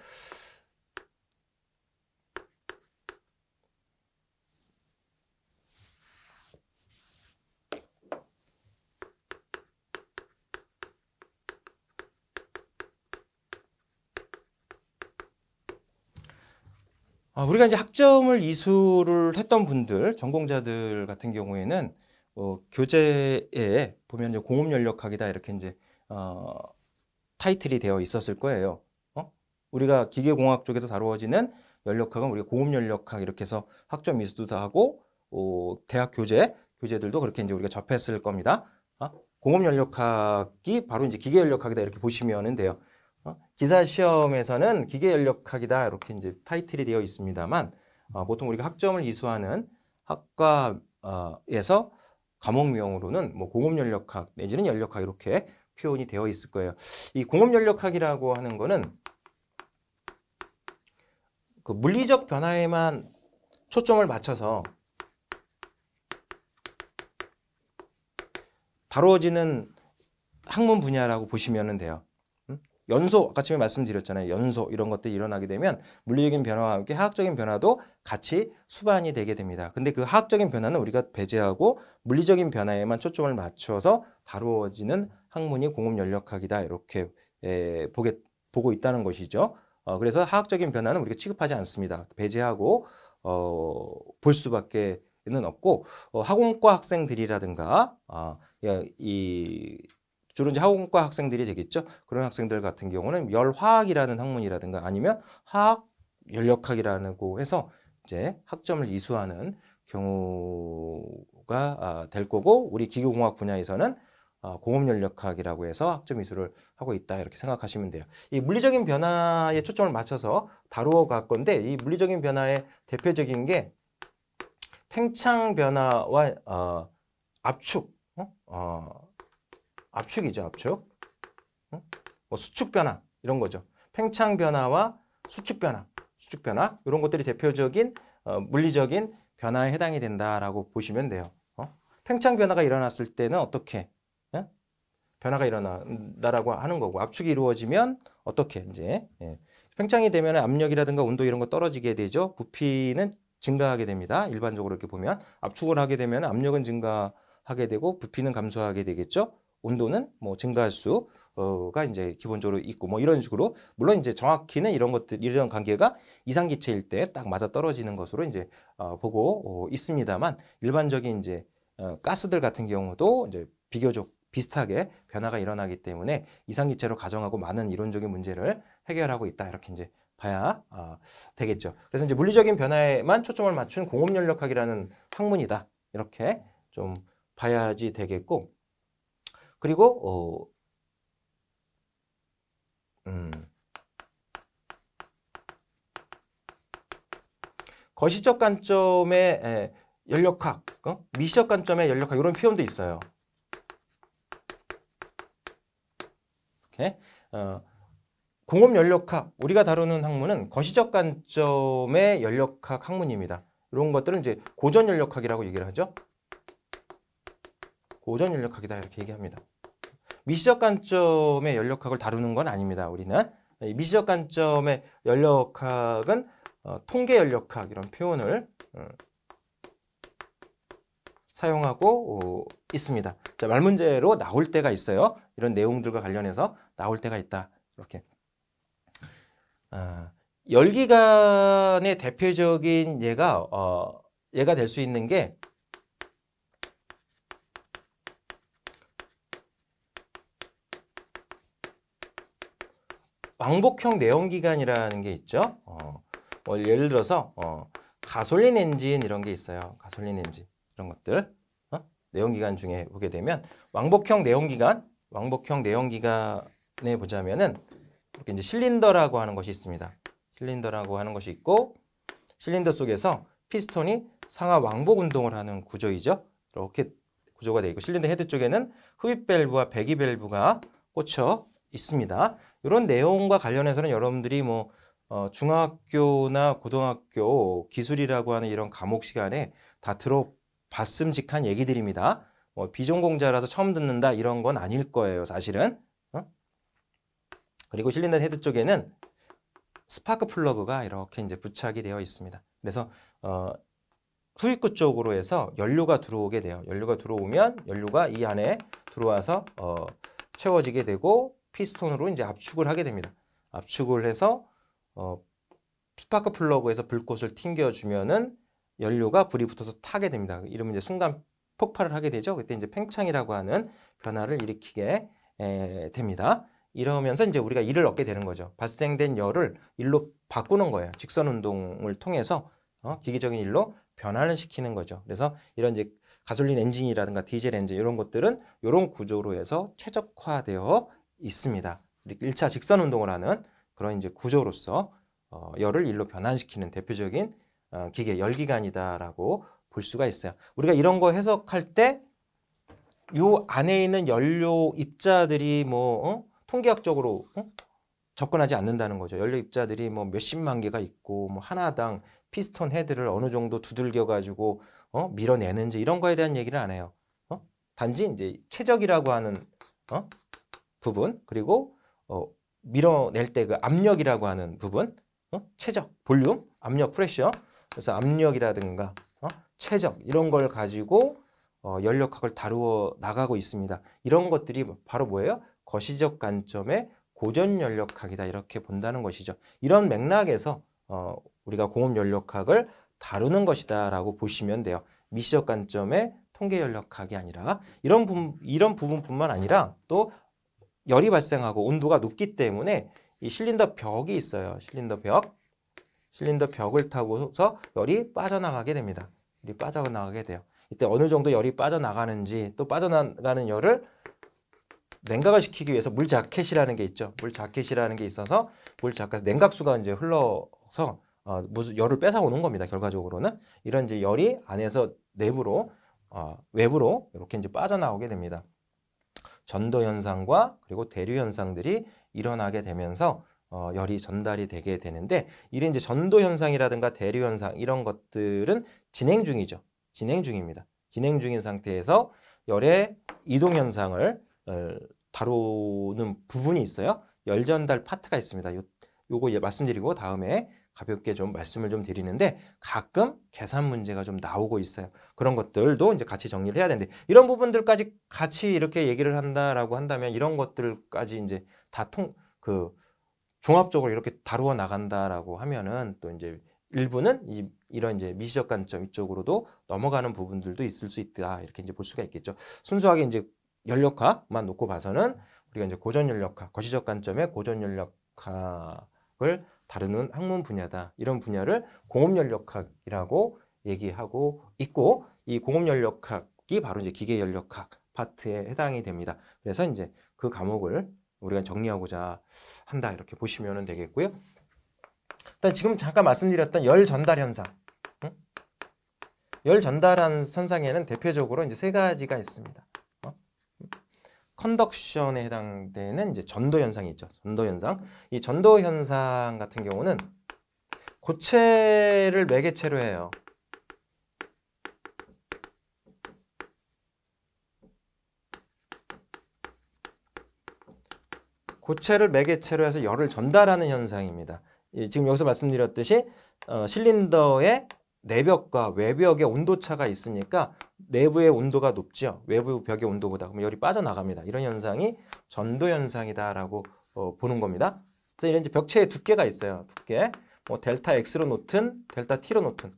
아, 우리가 이제 학점을 이수를 했던 분들, 전공자들 같은 경우에는 어, 교재에 보면 이제 공업 연력학이다 이렇게 이제 어, 타이틀이 되어 있었을 거예요. 어? 우리가 기계공학 쪽에서 다루어지는 연력학은 우리가 공업 연력학 이렇게 해서 학점 이수도 다 하고 어, 대학 교재 교재들도 그렇게 이제 우리가 접했을 겁니다. 어? 공업 연력학이 바로 이제 기계 연력학이다 이렇게 보시면 돼요. 어? 기사 시험에서는 기계 연력학이다 이렇게 이제 타이틀이 되어 있습니다만 어, 보통 우리가 학점을 이수하는 학과에서 과목명으로는 뭐 공업연력학 내지는 연력학 이렇게 표현이 되어 있을 거예요. 이 공업연력학이라고 하는 거는 그 물리적 변화에만 초점을 맞춰서 다루어지는 학문 분야라고 보시면 돼요. 연소 아까 처음에 말씀드렸잖아요. 연소 이런 것들이 일어나게 되면 물리적인 변화와 함께 화학적인 변화도 같이 수반이 되게 됩니다. 근데 그 화학적인 변화는 우리가 배제하고 물리적인 변화에만 초점을 맞춰서 다루어지는 학문이 공업연력학이다 이렇게 에, 예, 보게, 보고 있다는 것이죠. 어, 그래서 화학적인 변화는 우리가 취급하지 않습니다. 배제하고 어, 볼 수밖에는 없고 어, 학원과 학생들이라든가 어, 이 주로 이제 학원과 학생들이 되겠죠. 그런 학생들 같은 경우는 열화학이라는 학문이라든가 아니면 화학 연력학이라고 해서 이제 학점을 이수하는 경우가 아, 될 거고 우리 기계공학 분야에서는 아, 공업연력학이라고 해서 학점 이수를 하고 있다 이렇게 생각하시면 돼요. 이 물리적인 변화에 초점을 맞춰서 다루어 갈 건데 이 물리적인 변화의 대표적인 게 팽창 변화와 어, 압축, 어, 어 압축이죠, 압축. 응? 뭐 수축 변화 이런 거죠. 팽창 변화와 수축 변화, 수축 변화 이런 것들이 대표적인 어, 물리적인 변화에 해당이 된다라고 보시면 돼요. 어? 팽창 변화가 일어났을 때는 어떻게 예? 변화가 일어나라고 하는 거고 압축이 이루어지면 어떻게 이제 예. 팽창이 되면 압력이라든가 온도 이런 거 떨어지게 되죠. 부피는 증가하게 됩니다. 일반적으로 이렇게 보면 압축을 하게 되면 압력은 증가하게 되고 부피는 감소하게 되겠죠. 온도는 뭐 증가할 수가 어, 이제 기본적으로 있고 뭐 이런 식으로 물론 이제 정확히는 이런 것들 이런 관계가 이상 기체일 때 딱 맞아 떨어지는 것으로 이제 어, 보고 어, 있습니다만 일반적인 이제 가스들 같은 경우도 이제 비교적 비슷하게 변화가 일어나기 때문에 이상 기체로 가정하고 많은 이론적인 문제를 해결하고 있다 이렇게 이제 봐야 되겠죠. 그래서 이제 물리적인 변화에만 초점을 맞춘 공업 연력학이라는 학문이다 이렇게 좀 봐야지 되겠고. 그리고 어, 음, 거시적 관점의 에, 연력학, 어? 미시적 관점의 연력학 이런 표현도 있어요. 이렇게 어, 공업 연력학 우리가 다루는 학문은 거시적 관점의 연력학 학문입니다. 이런 것들은 이제 고전 연력학이라고 얘기를 하죠. 고전 연력학이다 이렇게 얘기합니다. 미시적 관점의 연력학을 다루는 건 아닙니다. 우리는 미시적 관점의 연력학은 어, 통계 연력학 이런 표현을 어, 사용하고 어, 있습니다. 자, 말 문제로 나올 때가 있어요. 이런 내용들과 관련해서 나올 때가 있다. 이렇게. 어, 열기관의 대표적인 예가 어, 예가 될 수 있는 게 왕복형 내연기관이라는 게 있죠. 어, 뭐 예를 들어서 어, 가솔린 엔진 이런 게 있어요. 가솔린 엔진 이런 것들 어? 내연기관 중에 보게 되면 왕복형 내연기관 왕복형 내연기관에 보자면은 이렇게 이제 실린더라고 하는 것이 있습니다. 실린더라고 하는 것이 있고 실린더 속에서 피스톤이 상하 왕복 운동을 하는 구조이죠. 이렇게 구조가 되어 있고 실린더 헤드 쪽에는 흡입 밸브와 배기 밸브가 꽂혀 있습니다. 이런 내용과 관련해서는 여러분들이 뭐 어, 중학교나 고등학교 기술이라고 하는 이런 과목 시간에 다 들어봤음직한 얘기들입니다. 뭐 비전공자라서 처음 듣는다 이런 건 아닐 거예요, 사실은. 어? 그리고 실린더 헤드 쪽에는 스파크 플러그가 이렇게 이제 부착이 되어 있습니다. 그래서 어, 후입구 쪽으로 해서 연료가 들어오게 돼요. 연료가 들어오면 연료가 이 안에 들어와서 어, 채워지게 되고 피스톤으로 이제 압축을 하게 됩니다. 압축을 해서 어, 스파크 플러그에서 불꽃을 튕겨주면은 연료가 불이 붙어서 타게 됩니다. 이러면 이제 순간 폭발을 하게 되죠. 그때 이제 팽창이라고 하는 변화를 일으키게 에, 됩니다. 이러면서 이제 우리가 일을 얻게 되는 거죠. 발생된 열을 일로 바꾸는 거예요. 직선 운동을 통해서 어, 기계적인 일로 변화를 시키는 거죠. 그래서 이런 이제 가솔린 엔진이라든가 디젤 엔진 이런 것들은 이런 구조로 해서 최적화되어 있습니다. 1차 직선 운동을 하는 그런 이제 구조로서 어, 열을 일로 변환시키는 대표적인 어, 기계 열기관이다라고 볼 수가 있어요. 우리가 이런 거 해석할 때 요 안에 있는 연료 입자들이 뭐 어? 통계학적으로 어? 접근하지 않는다는 거죠. 연료 입자들이 뭐 몇십만 개가 있고 뭐 하나당 피스톤 헤드를 어느 정도 두들겨 가지고 어? 밀어내는지 이런 거에 대한 얘기를 안 해요. 어? 단지 이제 최적이라고 하는 어? 부분 그리고 어, 밀어낼 때 그 압력이라고 하는 부분 어? 최적, 볼륨, 압력, 프레셔 그래서 압력이라든가 어? 최적 이런 걸 가지고 어, 연력학을 다루어 나가고 있습니다. 이런 것들이 바로 뭐예요? 거시적 관점의 고전 연력학이다 이렇게 본다는 것이죠. 이런 맥락에서 어, 우리가 공업 연력학을 다루는 것이다 라고 보시면 돼요. 미시적 관점의 통계 연력학이 아니라 이런, 부, 이런 부분뿐만 아니라 또 열이 발생하고 온도가 높기 때문에 이 실린더 벽이 있어요. 실린더 벽. 실린더 벽을 타고서 열이 빠져나가게 됩니다. 열이 빠져나가게 돼요. 이때 어느 정도 열이 빠져나가는지 또 빠져나가는 열을 냉각을 시키기 위해서 물 자켓이라는 게 있죠. 물 자켓이라는 게 있어서 물 자켓 냉각수가 이제 흘러서 어, 무슨 열을 뺏어오는 겁니다. 결과적으로는 이런 이제 열이 안에서 내부로 어, 외부로 이렇게 이제 빠져나오게 됩니다. 전도 현상과 그리고 대류 현상들이 일어나게 되면서 어, 열이 전달이 되게 되는데 이런 이제 전도 현상이라든가 대류 현상 이런 것들은 진행 중이죠. 진행 중입니다. 진행 중인 상태에서 열의 이동 현상을 어, 다루는 부분이 있어요. 열 전달 파트가 있습니다. 요, 요거 말씀드리고 다음에 가볍게 좀 말씀을 좀 드리는데 가끔 계산 문제가 좀 나오고 있어요. 그런 것들도 이제 같이 정리를 해야 되는데 이런 부분들까지 같이 이렇게 얘기를 한다라고 한다면 이런 것들까지 이제 다 통 그 종합적으로 이렇게 다루어 나간다라고 하면은 또 이제 일부는 이, 이런 이제 미시적 관점 이쪽으로도 넘어가는 부분들도 있을 수 있다 이렇게 이제 볼 수가 있겠죠. 순수하게 이제 연력화만 놓고 봐서는 우리가 이제 고전 연력화, 거시적 관점의 고전 연력화를 다루는 학문 분야다. 이런 분야를 공업연력학이라고 얘기하고 있고 이 공업연력학이 바로 이제 기계연력학 파트에 해당이 됩니다. 그래서 이제 그 과목을 우리가 정리하고자 한다 이렇게 보시면 되겠고요. 일단 지금 잠깐 말씀드렸던 열 전달 현상. 응? 열 전달한 선상에는 대표적으로 이제 세 가지가 있습니다. 컨덕션에 해당되는 이제 전도 현상이 있죠. 전도 현상. 이 전도 현상 같은 경우는 고체를 매개체로 해요. 고체를 매개체로 해서 열을 전달하는 현상입니다. 지금 여기서 말씀드렸듯이 어, 실린더의 내벽과 외벽의 온도차가 있으니까 내부의 온도가 높죠. 외부 벽의 온도보다. 그럼 열이 빠져나갑니다. 이런 현상이 전도 현상이다라고 어, 보는 겁니다. 그래서 이런 이제 벽체의 두께가 있어요. 두께. 뭐 델타 X로 놓든 델타 T로 놓든.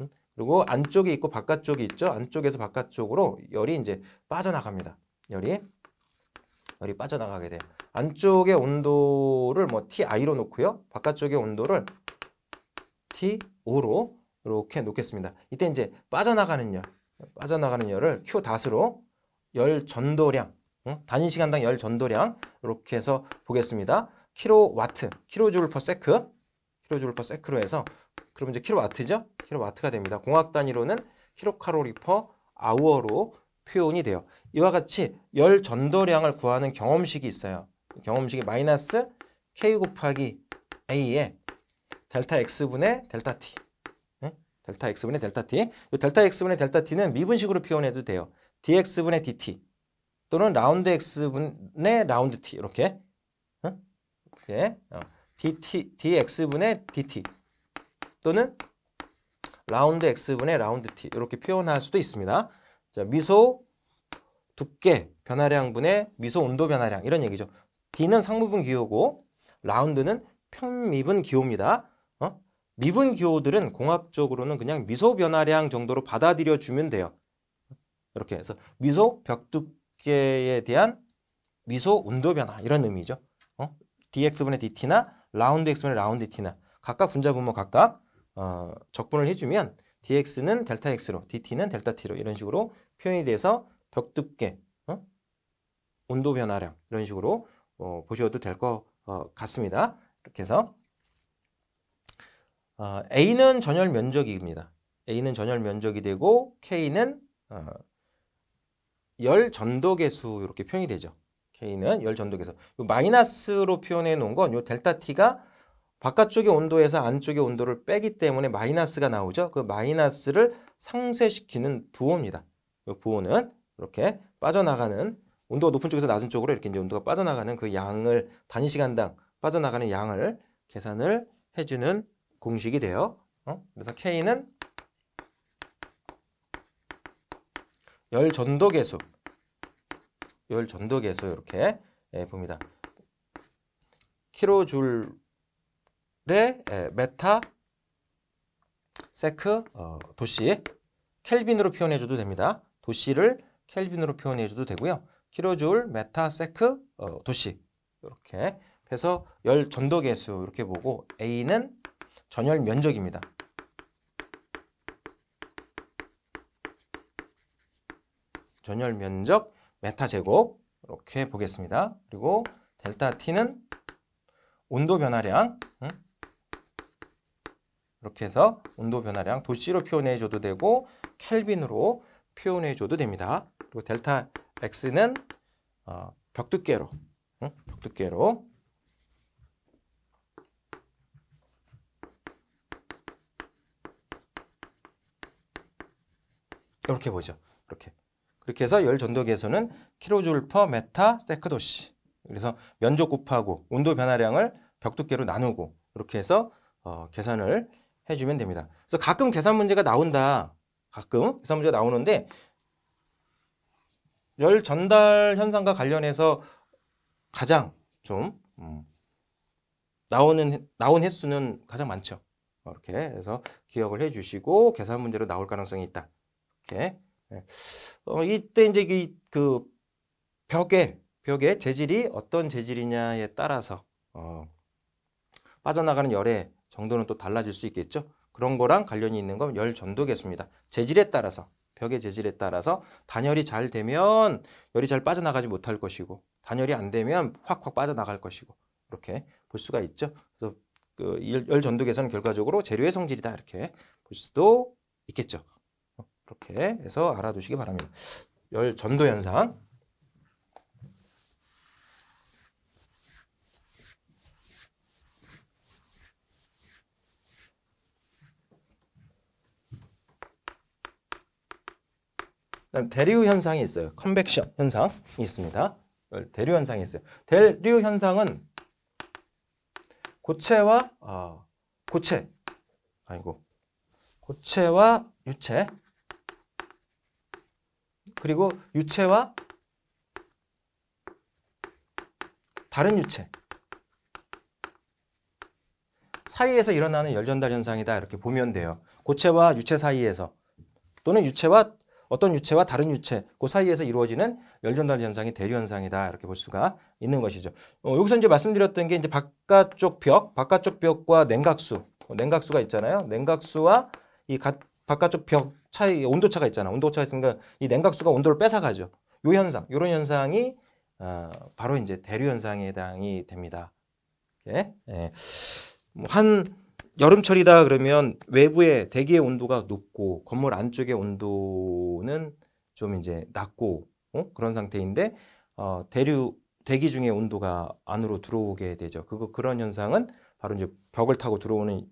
음? 그리고 안쪽에 있고 바깥쪽이 있죠. 안쪽에서 바깥쪽으로 열이 이제 빠져나갑니다. 열이 열이 빠져나가게 돼요. 안쪽의 온도를 뭐 Ti로 놓고요. 바깥쪽의 온도를 t o 로 이렇게 놓겠습니다. 이때 이제 빠져나가는 열, 빠져나가는 열을 Q 다수로열 전도량, 응? 단위 시간당 열 전도량 이렇게 해서 보겠습니다. 킬로와트, 킬로줄 퍼 세크, 킬로줄 퍼 세크로 해서 그러면 이제 킬로와트죠? 킬로와트가 됩니다. 공학 단위로는 킬로칼로리 퍼 아워로 표현이 돼요. 이와 같이 열 전도량을 구하는 경험식이 있어요. 경험식이 마이너스 K 곱하기 A의 델타 X분의 델타 T 델타 x분의 델타 t. 이 델타 x분의 델타 t는 미분식으로 표현해도 돼요. dx분의 dt 또는 라운드 x분의 라운드 t 이렇게 응? 이 어. dt, dx분의 dt 또는 라운드 x분의 라운드 t 이렇게 표현할 수도 있습니다. 자, 미소 두께 변화량분의 미소 온도 변화량 이런 얘기죠. d는 상부분 기호고 라운드는 편미분 기호입니다. 미분 기호들은 공학적으로는 그냥 미소 변화량 정도로 받아들여 주면 돼요. 이렇게 해서 미소 벽 두께에 대한 미소 온도 변화 이런 의미죠. 어? dx분의 dt나 라운드 x분의 라운드 t나 각각 분자분모 각각 어, 적분을 해주면 dx는 델타 x로 dt는 델타 t로 이런 식으로 표현이 돼서 벽 두께 어? 온도 변화량 이런 식으로 어, 보셔도 될것 어, 같습니다. 이렇게 해서 어, A는 전열 면적입니다. A는 전열 면적이 되고 K는 어, 열 전도 개수 이렇게 표현이 되죠. K는 열 전도 개수 마이너스로 표현해 놓은 건요 델타 T가 바깥쪽의 온도에서 안쪽의 온도를 빼기 때문에 마이너스가 나오죠. 그 마이너스를 상쇄시키는 부호입니다. 요 부호는 이렇게 빠져나가는 온도가 높은 쪽에서 낮은 쪽으로 이렇게 이제 온도가 빠져나가는 그 양을 단 시간당 빠져나가는 양을 계산을 해주는 공식이 돼요. 어? 그래서 K는 열 전도 계수 열 전도 계수 이렇게 예, 봅니다. 킬로줄의 예, 메타 세크 어, 도시 켈빈으로 표현해 줘도 됩니다. 도시를 켈빈으로 표현해 줘도 되고요. 킬로줄 메타 세크 어, 도시 이렇게 해서 열 전도 계수 이렇게 보고 A는 전열 면적입니다. 전열 면적 메타 제곱 이렇게 보겠습니다. 그리고 델타 T는 온도 변화량 이렇게 해서 온도 변화량 도씨로 표현해 줘도 되고 켈빈으로 표현해 줘도 됩니다. 그리고 델타 X는 어, 벽두께로 응? 벽두께로 이렇게 보죠. 이렇게. 그렇게 해서 열 전도계에서는 킬로줄 퍼 메타 세크도시. 그래서 면적 곱하고 온도 변화량을 벽두께로 나누고 이렇게 해서 어, 계산을 해주면 됩니다. 그래서 가끔 계산 문제가 나온다. 가끔 계산 문제가 나오는데 열 전달 현상과 관련해서 가장 좀 음, 나오는 나온 횟수는 가장 많죠. 어, 이렇게 해서 기억을 해주시고 계산 문제로 나올 가능성이 있다. 이렇게. 예. 어, 이때 이제 이, 그 벽에 벽의 재질이 어떤 재질이냐에 따라서 어, 빠져나가는 열의 정도는 또 달라질 수 있겠죠. 그런 거랑 관련이 있는 건 열 전도계수입니다. 재질에 따라서 벽의 재질에 따라서 단열이 잘 되면 열이 잘 빠져나가지 못할 것이고 단열이 안 되면 확확 빠져나갈 것이고 이렇게 볼 수가 있죠. 그래서 그열 전도계수는 결과적으로 재료의 성질이다 이렇게 볼 수도 있겠죠. 이렇게 해서 알아두시기 바랍니다. 열 전도 현상. 그다음 대류 현상이 있어요. 컨벡션 현상이 있습니다. 대류 현상이 있어요. 대류 현상은 고체와 어, 고체 아니고 고체와 유체 그리고 유체와 다른 유체 사이에서 일어나는 열전달 현상이다 이렇게 보면 돼요. 고체와 유체 사이에서 또는 유체와 어떤 유체와 다른 유체 그 사이에서 이루어지는 열전달 현상이 대류 현상이다 이렇게 볼 수가 있는 것이죠. 어, 여기서 이제 말씀드렸던 게 이제 바깥쪽 벽, 바깥쪽 벽과 냉각수, 어, 냉각수가 있잖아요. 냉각수와 이 가, 바깥쪽 벽 차이 온도차가 있잖아. 온도차가 있으니까 이 냉각수가 온도를 뺏어가죠. 요 현상, 요런 현상이 어, 바로 이제 대류 현상에 해당이 됩니다. 예? 예. 뭐 한 여름철이다 그러면 외부의 대기의 온도가 높고 건물 안쪽의 온도는 좀 이제 낮고 어? 그런 상태인데 어, 대류 대기 중에 온도가 안으로 들어오게 되죠. 그거 그런 현상은 바로 이제 벽을 타고 들어오는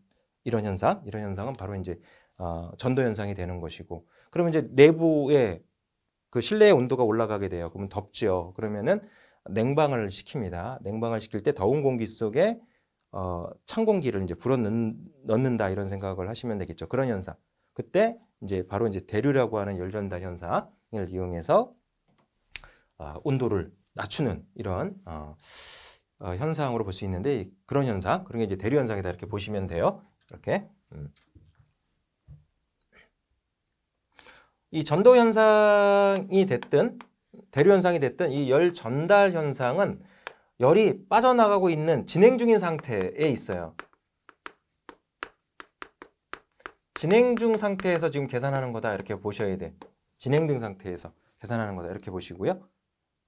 이런 현상, 이런 현상은 바로 이제 어, 전도 현상이 되는 것이고 그러면 이제 내부에 그 실내의 온도가 올라가게 돼요. 그러면 덥죠. 그러면은 냉방을 시킵니다. 냉방을 시킬 때 더운 공기 속에 어, 찬 공기를 이제 불어 넣는, 다 이런 생각을 하시면 되겠죠. 그런 현상. 그때 이제 바로 이제 대류라고 하는 열전달 현상을 이용해서 어, 온도를 낮추는 이런 어, 어 현상으로 볼 수 있는데 그런 현상, 그런 게 이제 대류 현상이다 이렇게 보시면 돼요. 이렇게. 음. 이 전도 현상이 됐든 대류 현상이 됐든 이 열 전달 현상은 열이 빠져나가고 있는 진행 중인 상태에 있어요. 진행 중 상태에서 지금 계산하는 거다 이렇게 보셔야 돼. 진행 중 상태에서 계산하는 거다 이렇게 보시고요.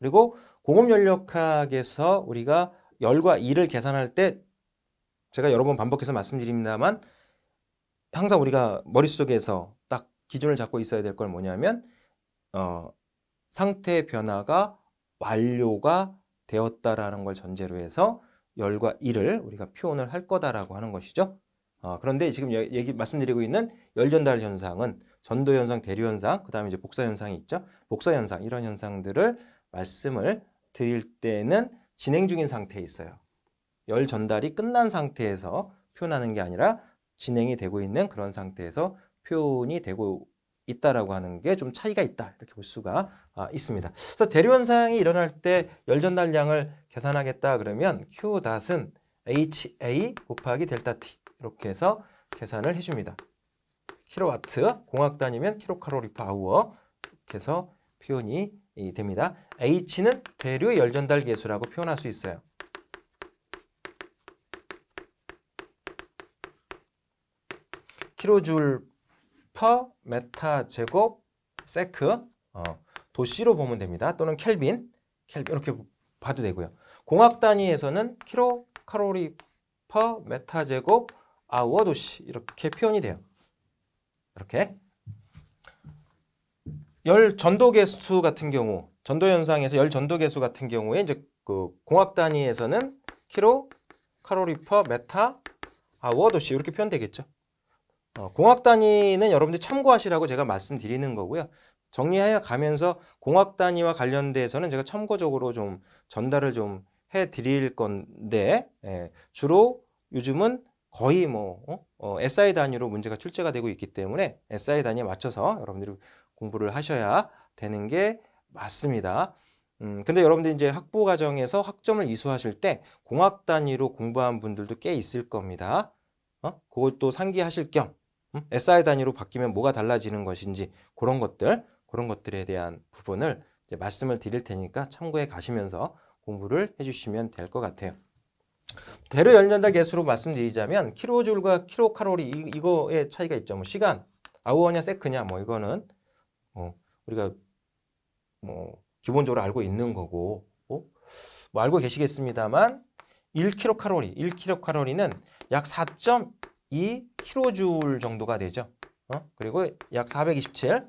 그리고 공업연력학에서 우리가 열과 일을 계산할 때 제가 여러 번 반복해서 말씀드립니다만 항상 우리가 머릿속에서 기준을 잡고 있어야 될 걸 뭐냐면 어, 상태 변화가 완료가 되었다라는 걸 전제로 해서 열과 일을 우리가 표현을 할 거다라고 하는 것이죠. 어, 그런데 지금 얘기 말씀드리고 있는 열 전달 현상은 전도 현상, 대류 현상, 그다음에 이제 복사 현상이 있죠. 복사 현상 이런 현상들을 말씀을 드릴 때는 진행 중인 상태에 있어요. 열 전달이 끝난 상태에서 표현하는 게 아니라 진행이 되고 있는 그런 상태에서 표현이 되고 있다라고 하는 게 좀 차이가 있다 이렇게 볼 수가 아, 있습니다. 그래서 대류현상이 일어날 때 열전달량을 계산하겠다 그러면 Q 닷은 HA 곱하기 델타 T 이렇게 해서 계산을 해줍니다. 킬로와트 공학 단위면 킬로칼로리 파 아워 이렇게 해서 표현이 됩니다. H는 대류 열전달 계수라고 표현할 수 있어요. 킬로줄 퍼 메타 제곱 세크 어, 도시로 보면 됩니다. 또는 켈빈, 켈빈 이렇게 봐도 되고요. 공학 단위에서는 킬로 칼로리 퍼 메타 제곱 아워 도시 이렇게 표현이 돼요. 이렇게 열 전도 개수 같은 경우 전도 현상에서 열 전도 개수 같은 경우에 이제 그 공학 단위에서는 킬로 칼로리 퍼 메타 아워 도시 이렇게 표현되겠죠. 어, 공학 단위는 여러분들 이 참고하시라고 제가 말씀드리는 거고요. 정리하여 가면서 공학 단위와 관련돼서는 제가 참고적으로 좀 전달을 좀 해 드릴 건데 예, 주로 요즘은 거의 뭐 어? 어, SI 단위로 문제가 출제가 되고 있기 때문에 SI 단위에 맞춰서 여러분들이 공부를 하셔야 되는 게 맞습니다. 음, 근데 여러분들 이제 학부 과정에서 학점을 이수하실 때 공학 단위로 공부한 분들도 꽤 있을 겁니다. 어? 그것도 상기하실 겸 음? SI 단위로 바뀌면 뭐가 달라지는 것인지 그런 것들 그런 것들에 대한 부분을 말씀을 드릴 테니까 참고해 가시면서 공부를 해주시면 될 것 같아요. 대류 열전자 개수로 말씀드리자면 킬로줄과 킬로칼로리 이, 거의 차이가 있죠. 뭐 시간, 아우어냐, 세크냐 뭐 이거는 뭐 우리가 뭐 기본적으로 알고 있는 거고 어? 뭐 알고 계시겠습니다만 1킬로칼로리, 1킬로칼로리는 약 2kJ 정도가 되죠. 어? 그리고 약 427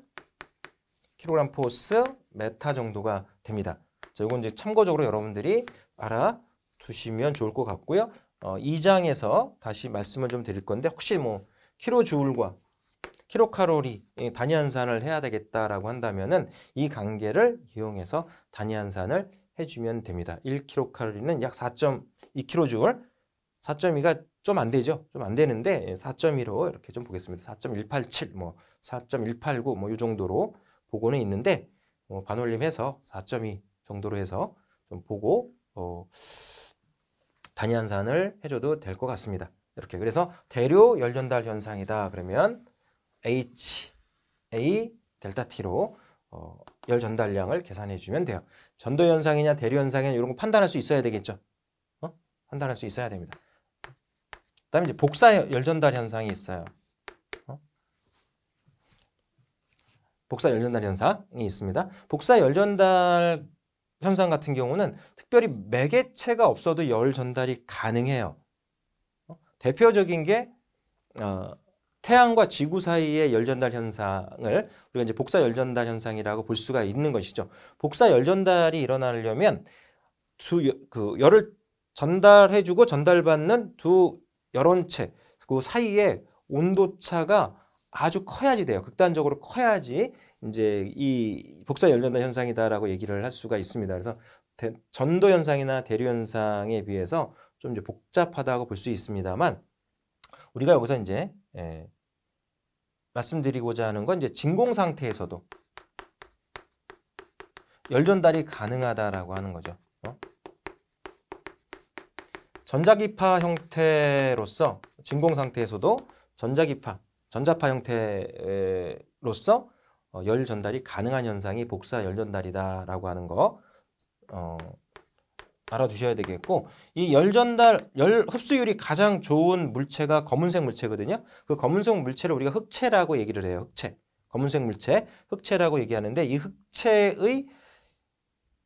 킬로그램 포스 메타 정도가 됩니다. 자, 이건 이제 참고적으로 여러분들이 알아두시면 좋을 것 같고요. 어, 2장에서 다시 말씀을 좀 드릴 건데 혹시 뭐 킬로주울과 킬로칼로리 예, 단위 환산을 해야 되겠다라고 한다면은 이 관계를 이용해서 단위 환산을 해주면 됩니다. 1킬로칼로리는 약 4.2킬로주울, 4.2가 좀안 되죠. 좀 안 되는데 4.15 예, 이렇게 좀 보겠습니다. 4.187, 뭐 4.189뭐 이 정도로 보고는 있는데 뭐 반올림해서 4.2 정도로 해서 좀 보고 어, 단위 환산을 해줘도 될 것 같습니다. 이렇게 그래서 대류 열전달 현상이다 그러면 H A 델타 T로 어, 열 전달량을 계산해 주면 돼요. 전도 현상이냐 대류 현상이냐 이런 거 판단할 수 있어야 되겠죠. 어? 판단할 수 있어야 됩니다. 그다음에 이제 복사 열전달 현상이 있어요. 어? 복사 열전달 현상이 있습니다. 복사 열전달 현상 같은 경우는 특별히 매개체가 없어도 열 전달이 가능해요. 어? 대표적인 게 어, 태양과 지구 사이의 열전달 현상을 우리가 이제 복사 열전달 현상이라고 볼 수가 있는 것이죠. 복사 열전달이 일어나려면 두그 열을 전달해주고 전달받는 두 여론체 그 사이에 온도차가 아주 커야지 돼요. 극단적으로 커야지 이제 이 복사 열린다 현상이다라고 얘기를 할 수가 있습니다. 그래서 대, 전도 현상이나 대류 현상에 비해서 좀 이제 복잡하다고 볼 수 있습니다만 우리가 여기서 이제 예, 말씀드리고자 하는 건 이제 진공 상태에서도 열전달이 가능하다라고 하는 거죠. 전자기파 형태로서 진공 상태에서도 전자기파, 전자파 형태로서 어, 열 전달이 가능한 현상이 복사 열 전달이다라고 하는 거 어, 알아두셔야 되겠고 이 열 전달, 열 흡수율이 가장 좋은 물체가 검은색 물체거든요. 그 검은색 물체를 우리가 흑체라고 얘기를 해요. 흑체. 검은색 물체, 흑체라고 얘기하는데 이 흑체의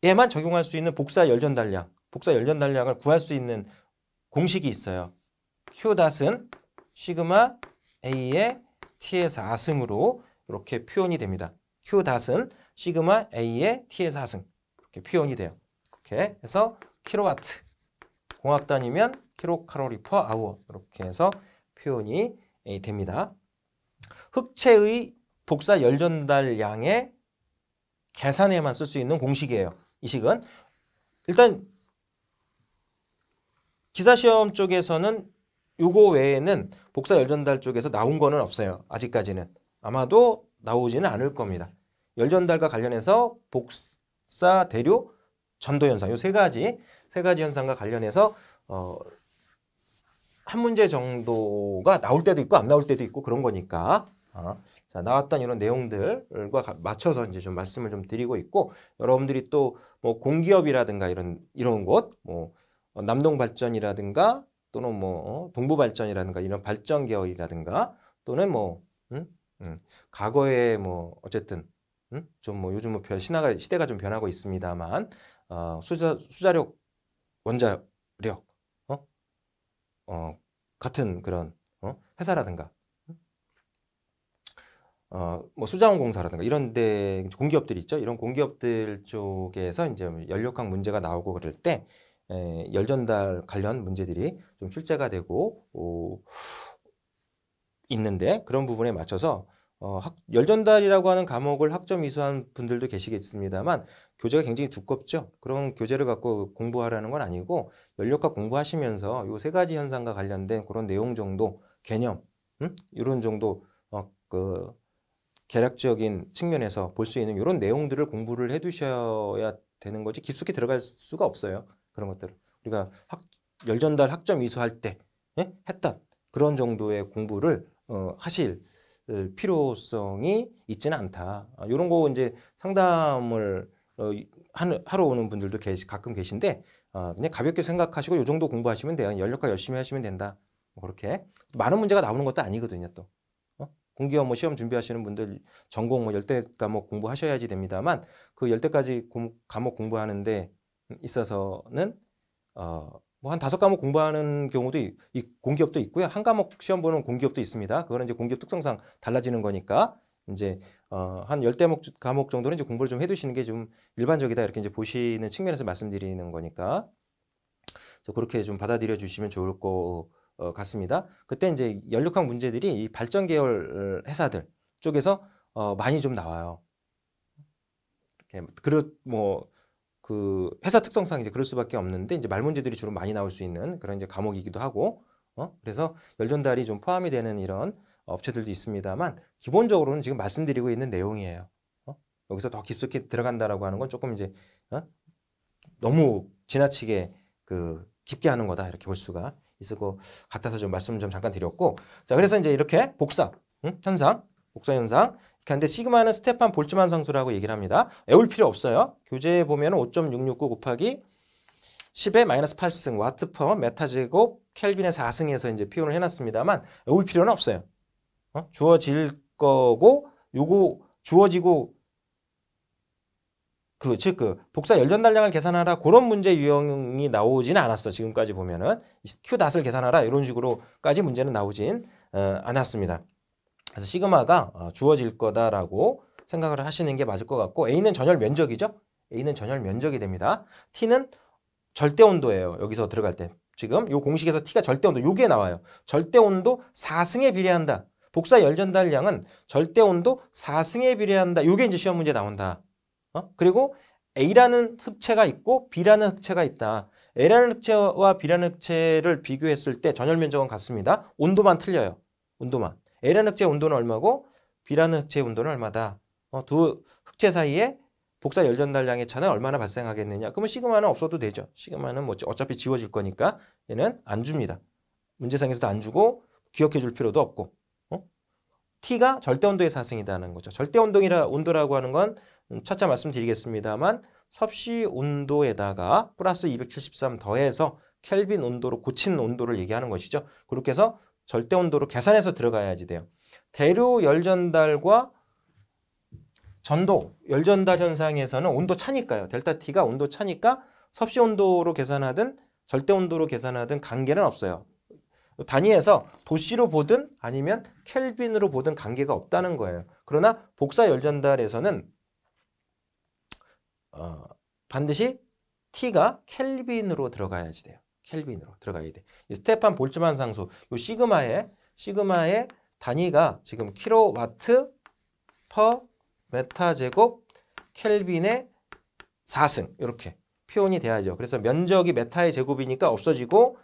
에만 적용할 수 있는 복사 열전 달량, 복사 열전 달량을 구할 수 있는 공식이 있어요. Q닷은 시그마 A의 T에서 아승으로 이렇게 표현이 됩니다. Q닷은 시그마 A의 T에서 아승 이렇게 표현이 돼요. 이렇게 해서 킬로와트 공학 단위면 킬로칼로리 퍼 아워 이렇게 해서 표현이 예, 됩니다. 흑체의 복사 열전달 양의 계산에만 쓸 수 있는 공식이에요. 이 식은 일단 기사시험 쪽에서는 요거 외에는 복사 열전달 쪽에서 나온 거는 없어요. 아직까지는. 아마도 나오지는 않을 겁니다. 열전달과 관련해서 복사, 대료, 전도 현상 요 세 가지 세 가지 현상과 관련해서 어, 한 문제 정도가 나올 때도 있고 안 나올 때도 있고 그런 거니까 어, 자 나왔던 이런 내용들과 맞춰서 이제 좀 말씀을 좀 드리고 있고 여러분들이 또 뭐 공기업이라든가 이런 이런 곳뭐 어, 남동 발전이라든가 또는 뭐 어, 동부 발전이라든가 이런 발전 계열이라든가 또는 뭐 음? 음. 과거에 뭐 어쨌든 음? 좀뭐 요즘뭐별 신화가 시대가 좀 변하고 있습니다만 어, 수자 수자력 원자력 어? 어 같은 그런 어? 회사라든가 음? 어뭐 수자원공사라든가 이런 데 공기업들이 있죠 이런 공기업들 쪽에서 이제 뭐 연료값 문제가 나오고 그럴 때 에, 예, 열전달 관련 문제들이 좀 출제가 되고 오, 있는데 그런 부분에 맞춰서 어, 학, 열전달이라고 하는 과목을 학점 이수한 분들도 계시겠습니다만 교재가 굉장히 두껍죠. 그런 교재를 갖고 공부하라는 건 아니고 연료학 공부하시면서 요 세 가지 현상과 관련된 그런 내용 정도 개념 음? 이런 정도 어, 그 개략적인 측면에서 볼 수 있는 이런 내용들을 공부를 해두셔야 되는 거지 깊숙이 들어갈 수가 없어요. 그런 것들을 우리가 학, 열전달 학점 이수할 때 예? 했던 그런 정도의 공부를 어, 하실 필요성이 있지는 않다. 이런 어, 거 이제 상담을 어, 하러 오는 분들도 계시, 가끔 계신데 어, 그냥 가볍게 생각하시고 이 정도 공부하시면 돼요. 연력과 열심히 하시면 된다. 뭐 그렇게 많은 문제가 나오는 것도 아니거든요. 또 어? 공기업 뭐 시험 준비하시는 분들 전공 뭐 열대 과목 공부하셔야지 됩니다만 그 열대까지 과목 공부하는데 있어서는 어, 뭐한 다섯 과목 공부하는 경우도 이, 공기업도 있고요. 한 과목 시험 보는 공기업도 있습니다. 그거는 이제 공기업 특성상 달라지는 거니까 이제 어, 한열대 과목 정도는 이제 공부를 좀 해두시는 게 좀 일반적이다 이렇게 이제 보시는 측면에서 말씀드리는 거니까 그렇게좀 받아들여 주시면 좋을 것 어, 같습니다. 그때 이제 연륙항 문제들이 이 발전 계열 회사들 쪽에서 어, 많이 좀 나와요. 이렇게 뭐 그릇 뭐그 회사 특성상 이제 그럴 수밖에 없는데 이제 말 문제들이 주로 많이 나올 수 있는 그런 이제 과목이기도 하고 어? 그래서 열 전달이 좀 포함이 되는 이런 업체들도 있습니다만 기본적으로는 지금 말씀드리고 있는 내용이에요. 어? 여기서 더 깊숙이 들어간다라고 하는 건 조금 이제 어? 너무 지나치게 그 깊게 하는 거다 이렇게 볼 수가 있을 것 같아서 좀 말씀 좀 잠깐 드렸고 자 그래서 이제 이렇게 복사 응? 현상 복사 현상 근데 시그마는 스테판 볼츠만 상수라고 얘기를 합니다. 외울 필요 없어요. 교재에 보면 5.669 곱하기 10의 마이너스 8승 와트 퍼 메타 제곱 켈빈의 4승에서 이제 표현을 해놨습니다만 외울 필요는 없어요. 어? 주어질 거고 요거 주어지고 그 즉 그 복사 그 열전 단량을 계산하라 그런 문제 유형이 나오진 않았어 지금까지 보면은 Q 닷을 계산하라 이런 식으로까지 문제는 나오진 어, 않았습니다. 그래서 시그마가 어, 주어질 거다라고 생각을 하시는 게 맞을 것 같고 A는 전열 면적이죠. A는 전열 면적이 됩니다. T는 절대 온도예요. 여기서 들어갈 때. 지금 이 공식에서 T가 절대 온도 요게 나와요. 절대 온도 4승에 비례한다. 복사 열전달량은 절대 온도 4승에 비례한다. 이게 이제 시험 문제 나온다. 어? 그리고 A라는 흑체가 있고 B라는 흑체가 있다. A라는 흑체와 B라는 흑체를 비교했을 때 전열 면적은 같습니다. 온도만 틀려요. 온도만. A라는 흑체 온도는 얼마고 B라는 흑체 온도는 얼마다. 어, 두 흑체 사이에 복사 열 전달량의 차는 얼마나 발생하겠느냐. 그러면 시그마는 없어도 되죠. 시그마는 뭐 어차피 지워질 거니까 얘는 안 줍니다. 문제상에서도 안 주고 기억해 줄 필요도 없고 어? T가 절대 온도의 사승이다는 거죠. 절대 온도라 온도라고 하는 건 음, 차차 말씀드리겠습니다만 섭씨 온도에다가 플러스 273 더해서 켈빈 온도로 고친 온도를 얘기하는 것이죠. 그렇게 해서 절대 온도로 계산해서 들어가야지 돼요. 대류 열전달과 전도 열전달 현상에서는 온도 차니까요. 델타 T가 온도 차니까 섭씨 온도로 계산하든 절대 온도로 계산하든 관계는 없어요. 단위에서 도씨로 보든 아니면 켈빈으로 보든 관계가 없다는 거예요. 그러나 복사 열전달에서는 어, 반드시 T가 켈빈으로 들어가야지 돼요. 켈빈으로 들어가야 돼. 스테판 볼츠만 상수, 이 시그마의 시그마의 단위가 지금 킬로와트 퍼 메타 제곱 켈빈의 4승 이렇게 표현이 돼야죠. 그래서 면적이 메타의 제곱이니까 없어지고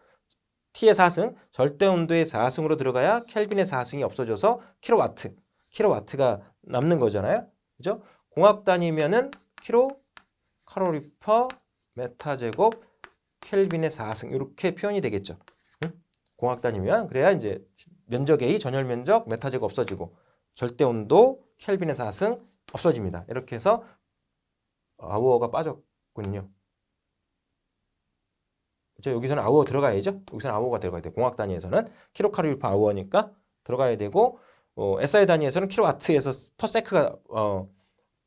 T의 4승, 절대 온도의 4승으로 들어가야 켈빈의 4승이 없어져서 킬로와트, 킬로와트가 남는 거잖아요. 그죠? 공학 단위면은 킬로 칼로리 퍼 메타 제곱 켈빈의 4승 이렇게 표현이 되겠죠. 응? 공학 단위면 그래야 이제 면적 A 전열 면적 메타 제곱 없어지고 절대 온도 켈빈의 4승 없어집니다. 이렇게 해서 아우가 빠졌군요. 그 여기서는 아우 들어가야죠. 여기서는 아우가 들어가야 돼. 공학 단위에서는 키로칼로리 파아우니까 들어가야 되고 어, SI 단위에서는 킬로와트에서 퍼세크가 어,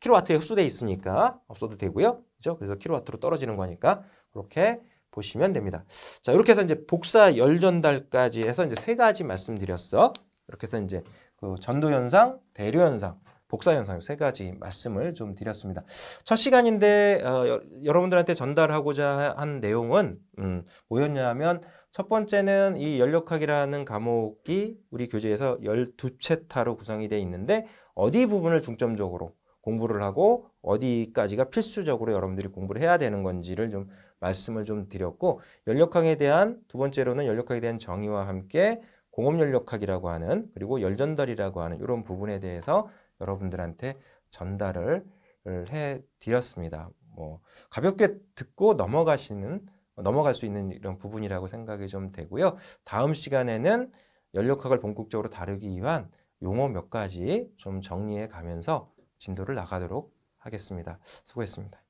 킬로와트에 흡수돼 있으니까 없어도 되고요. 그죠? 그래서 킬로와트로 떨어지는 거니까 그렇게 보시면 됩니다. 자, 이렇게 해서 이제 복사 열 전달까지 해서 이제 세 가지 말씀드렸어. 이렇게 해서 이제 그 전도 현상, 대류 현상, 복사 현상 세 가지 말씀을 좀 드렸습니다. 첫 시간인데 어, 여, 러분들한테 전달하고자 한 내용은 음, 뭐였냐면 첫 번째는 이 연력학이라는 과목이 우리 교재에서 열두 채타로 구성이 되어 있는데 어디 부분을 중점적으로 공부를 하고 어디까지가 필수적으로 여러분들이 공부를 해야 되는 건지를 좀 말씀을 좀 드렸고 연력학에 대한 두 번째로는 연력학에 대한 정의와 함께 공업연력학이라고 하는 그리고 열전달이라고 하는 이런 부분에 대해서 여러분들한테 전달을 해 드렸습니다. 뭐 가볍게 듣고 넘어가시는 넘어갈 수 있는 이런 부분이라고 생각이 좀 되고요. 다음 시간에는 연력학을 본격적으로 다루기 위한 용어 몇 가지 좀 정리해 가면서 진도를 나가도록 하겠습니다. 수고했습니다.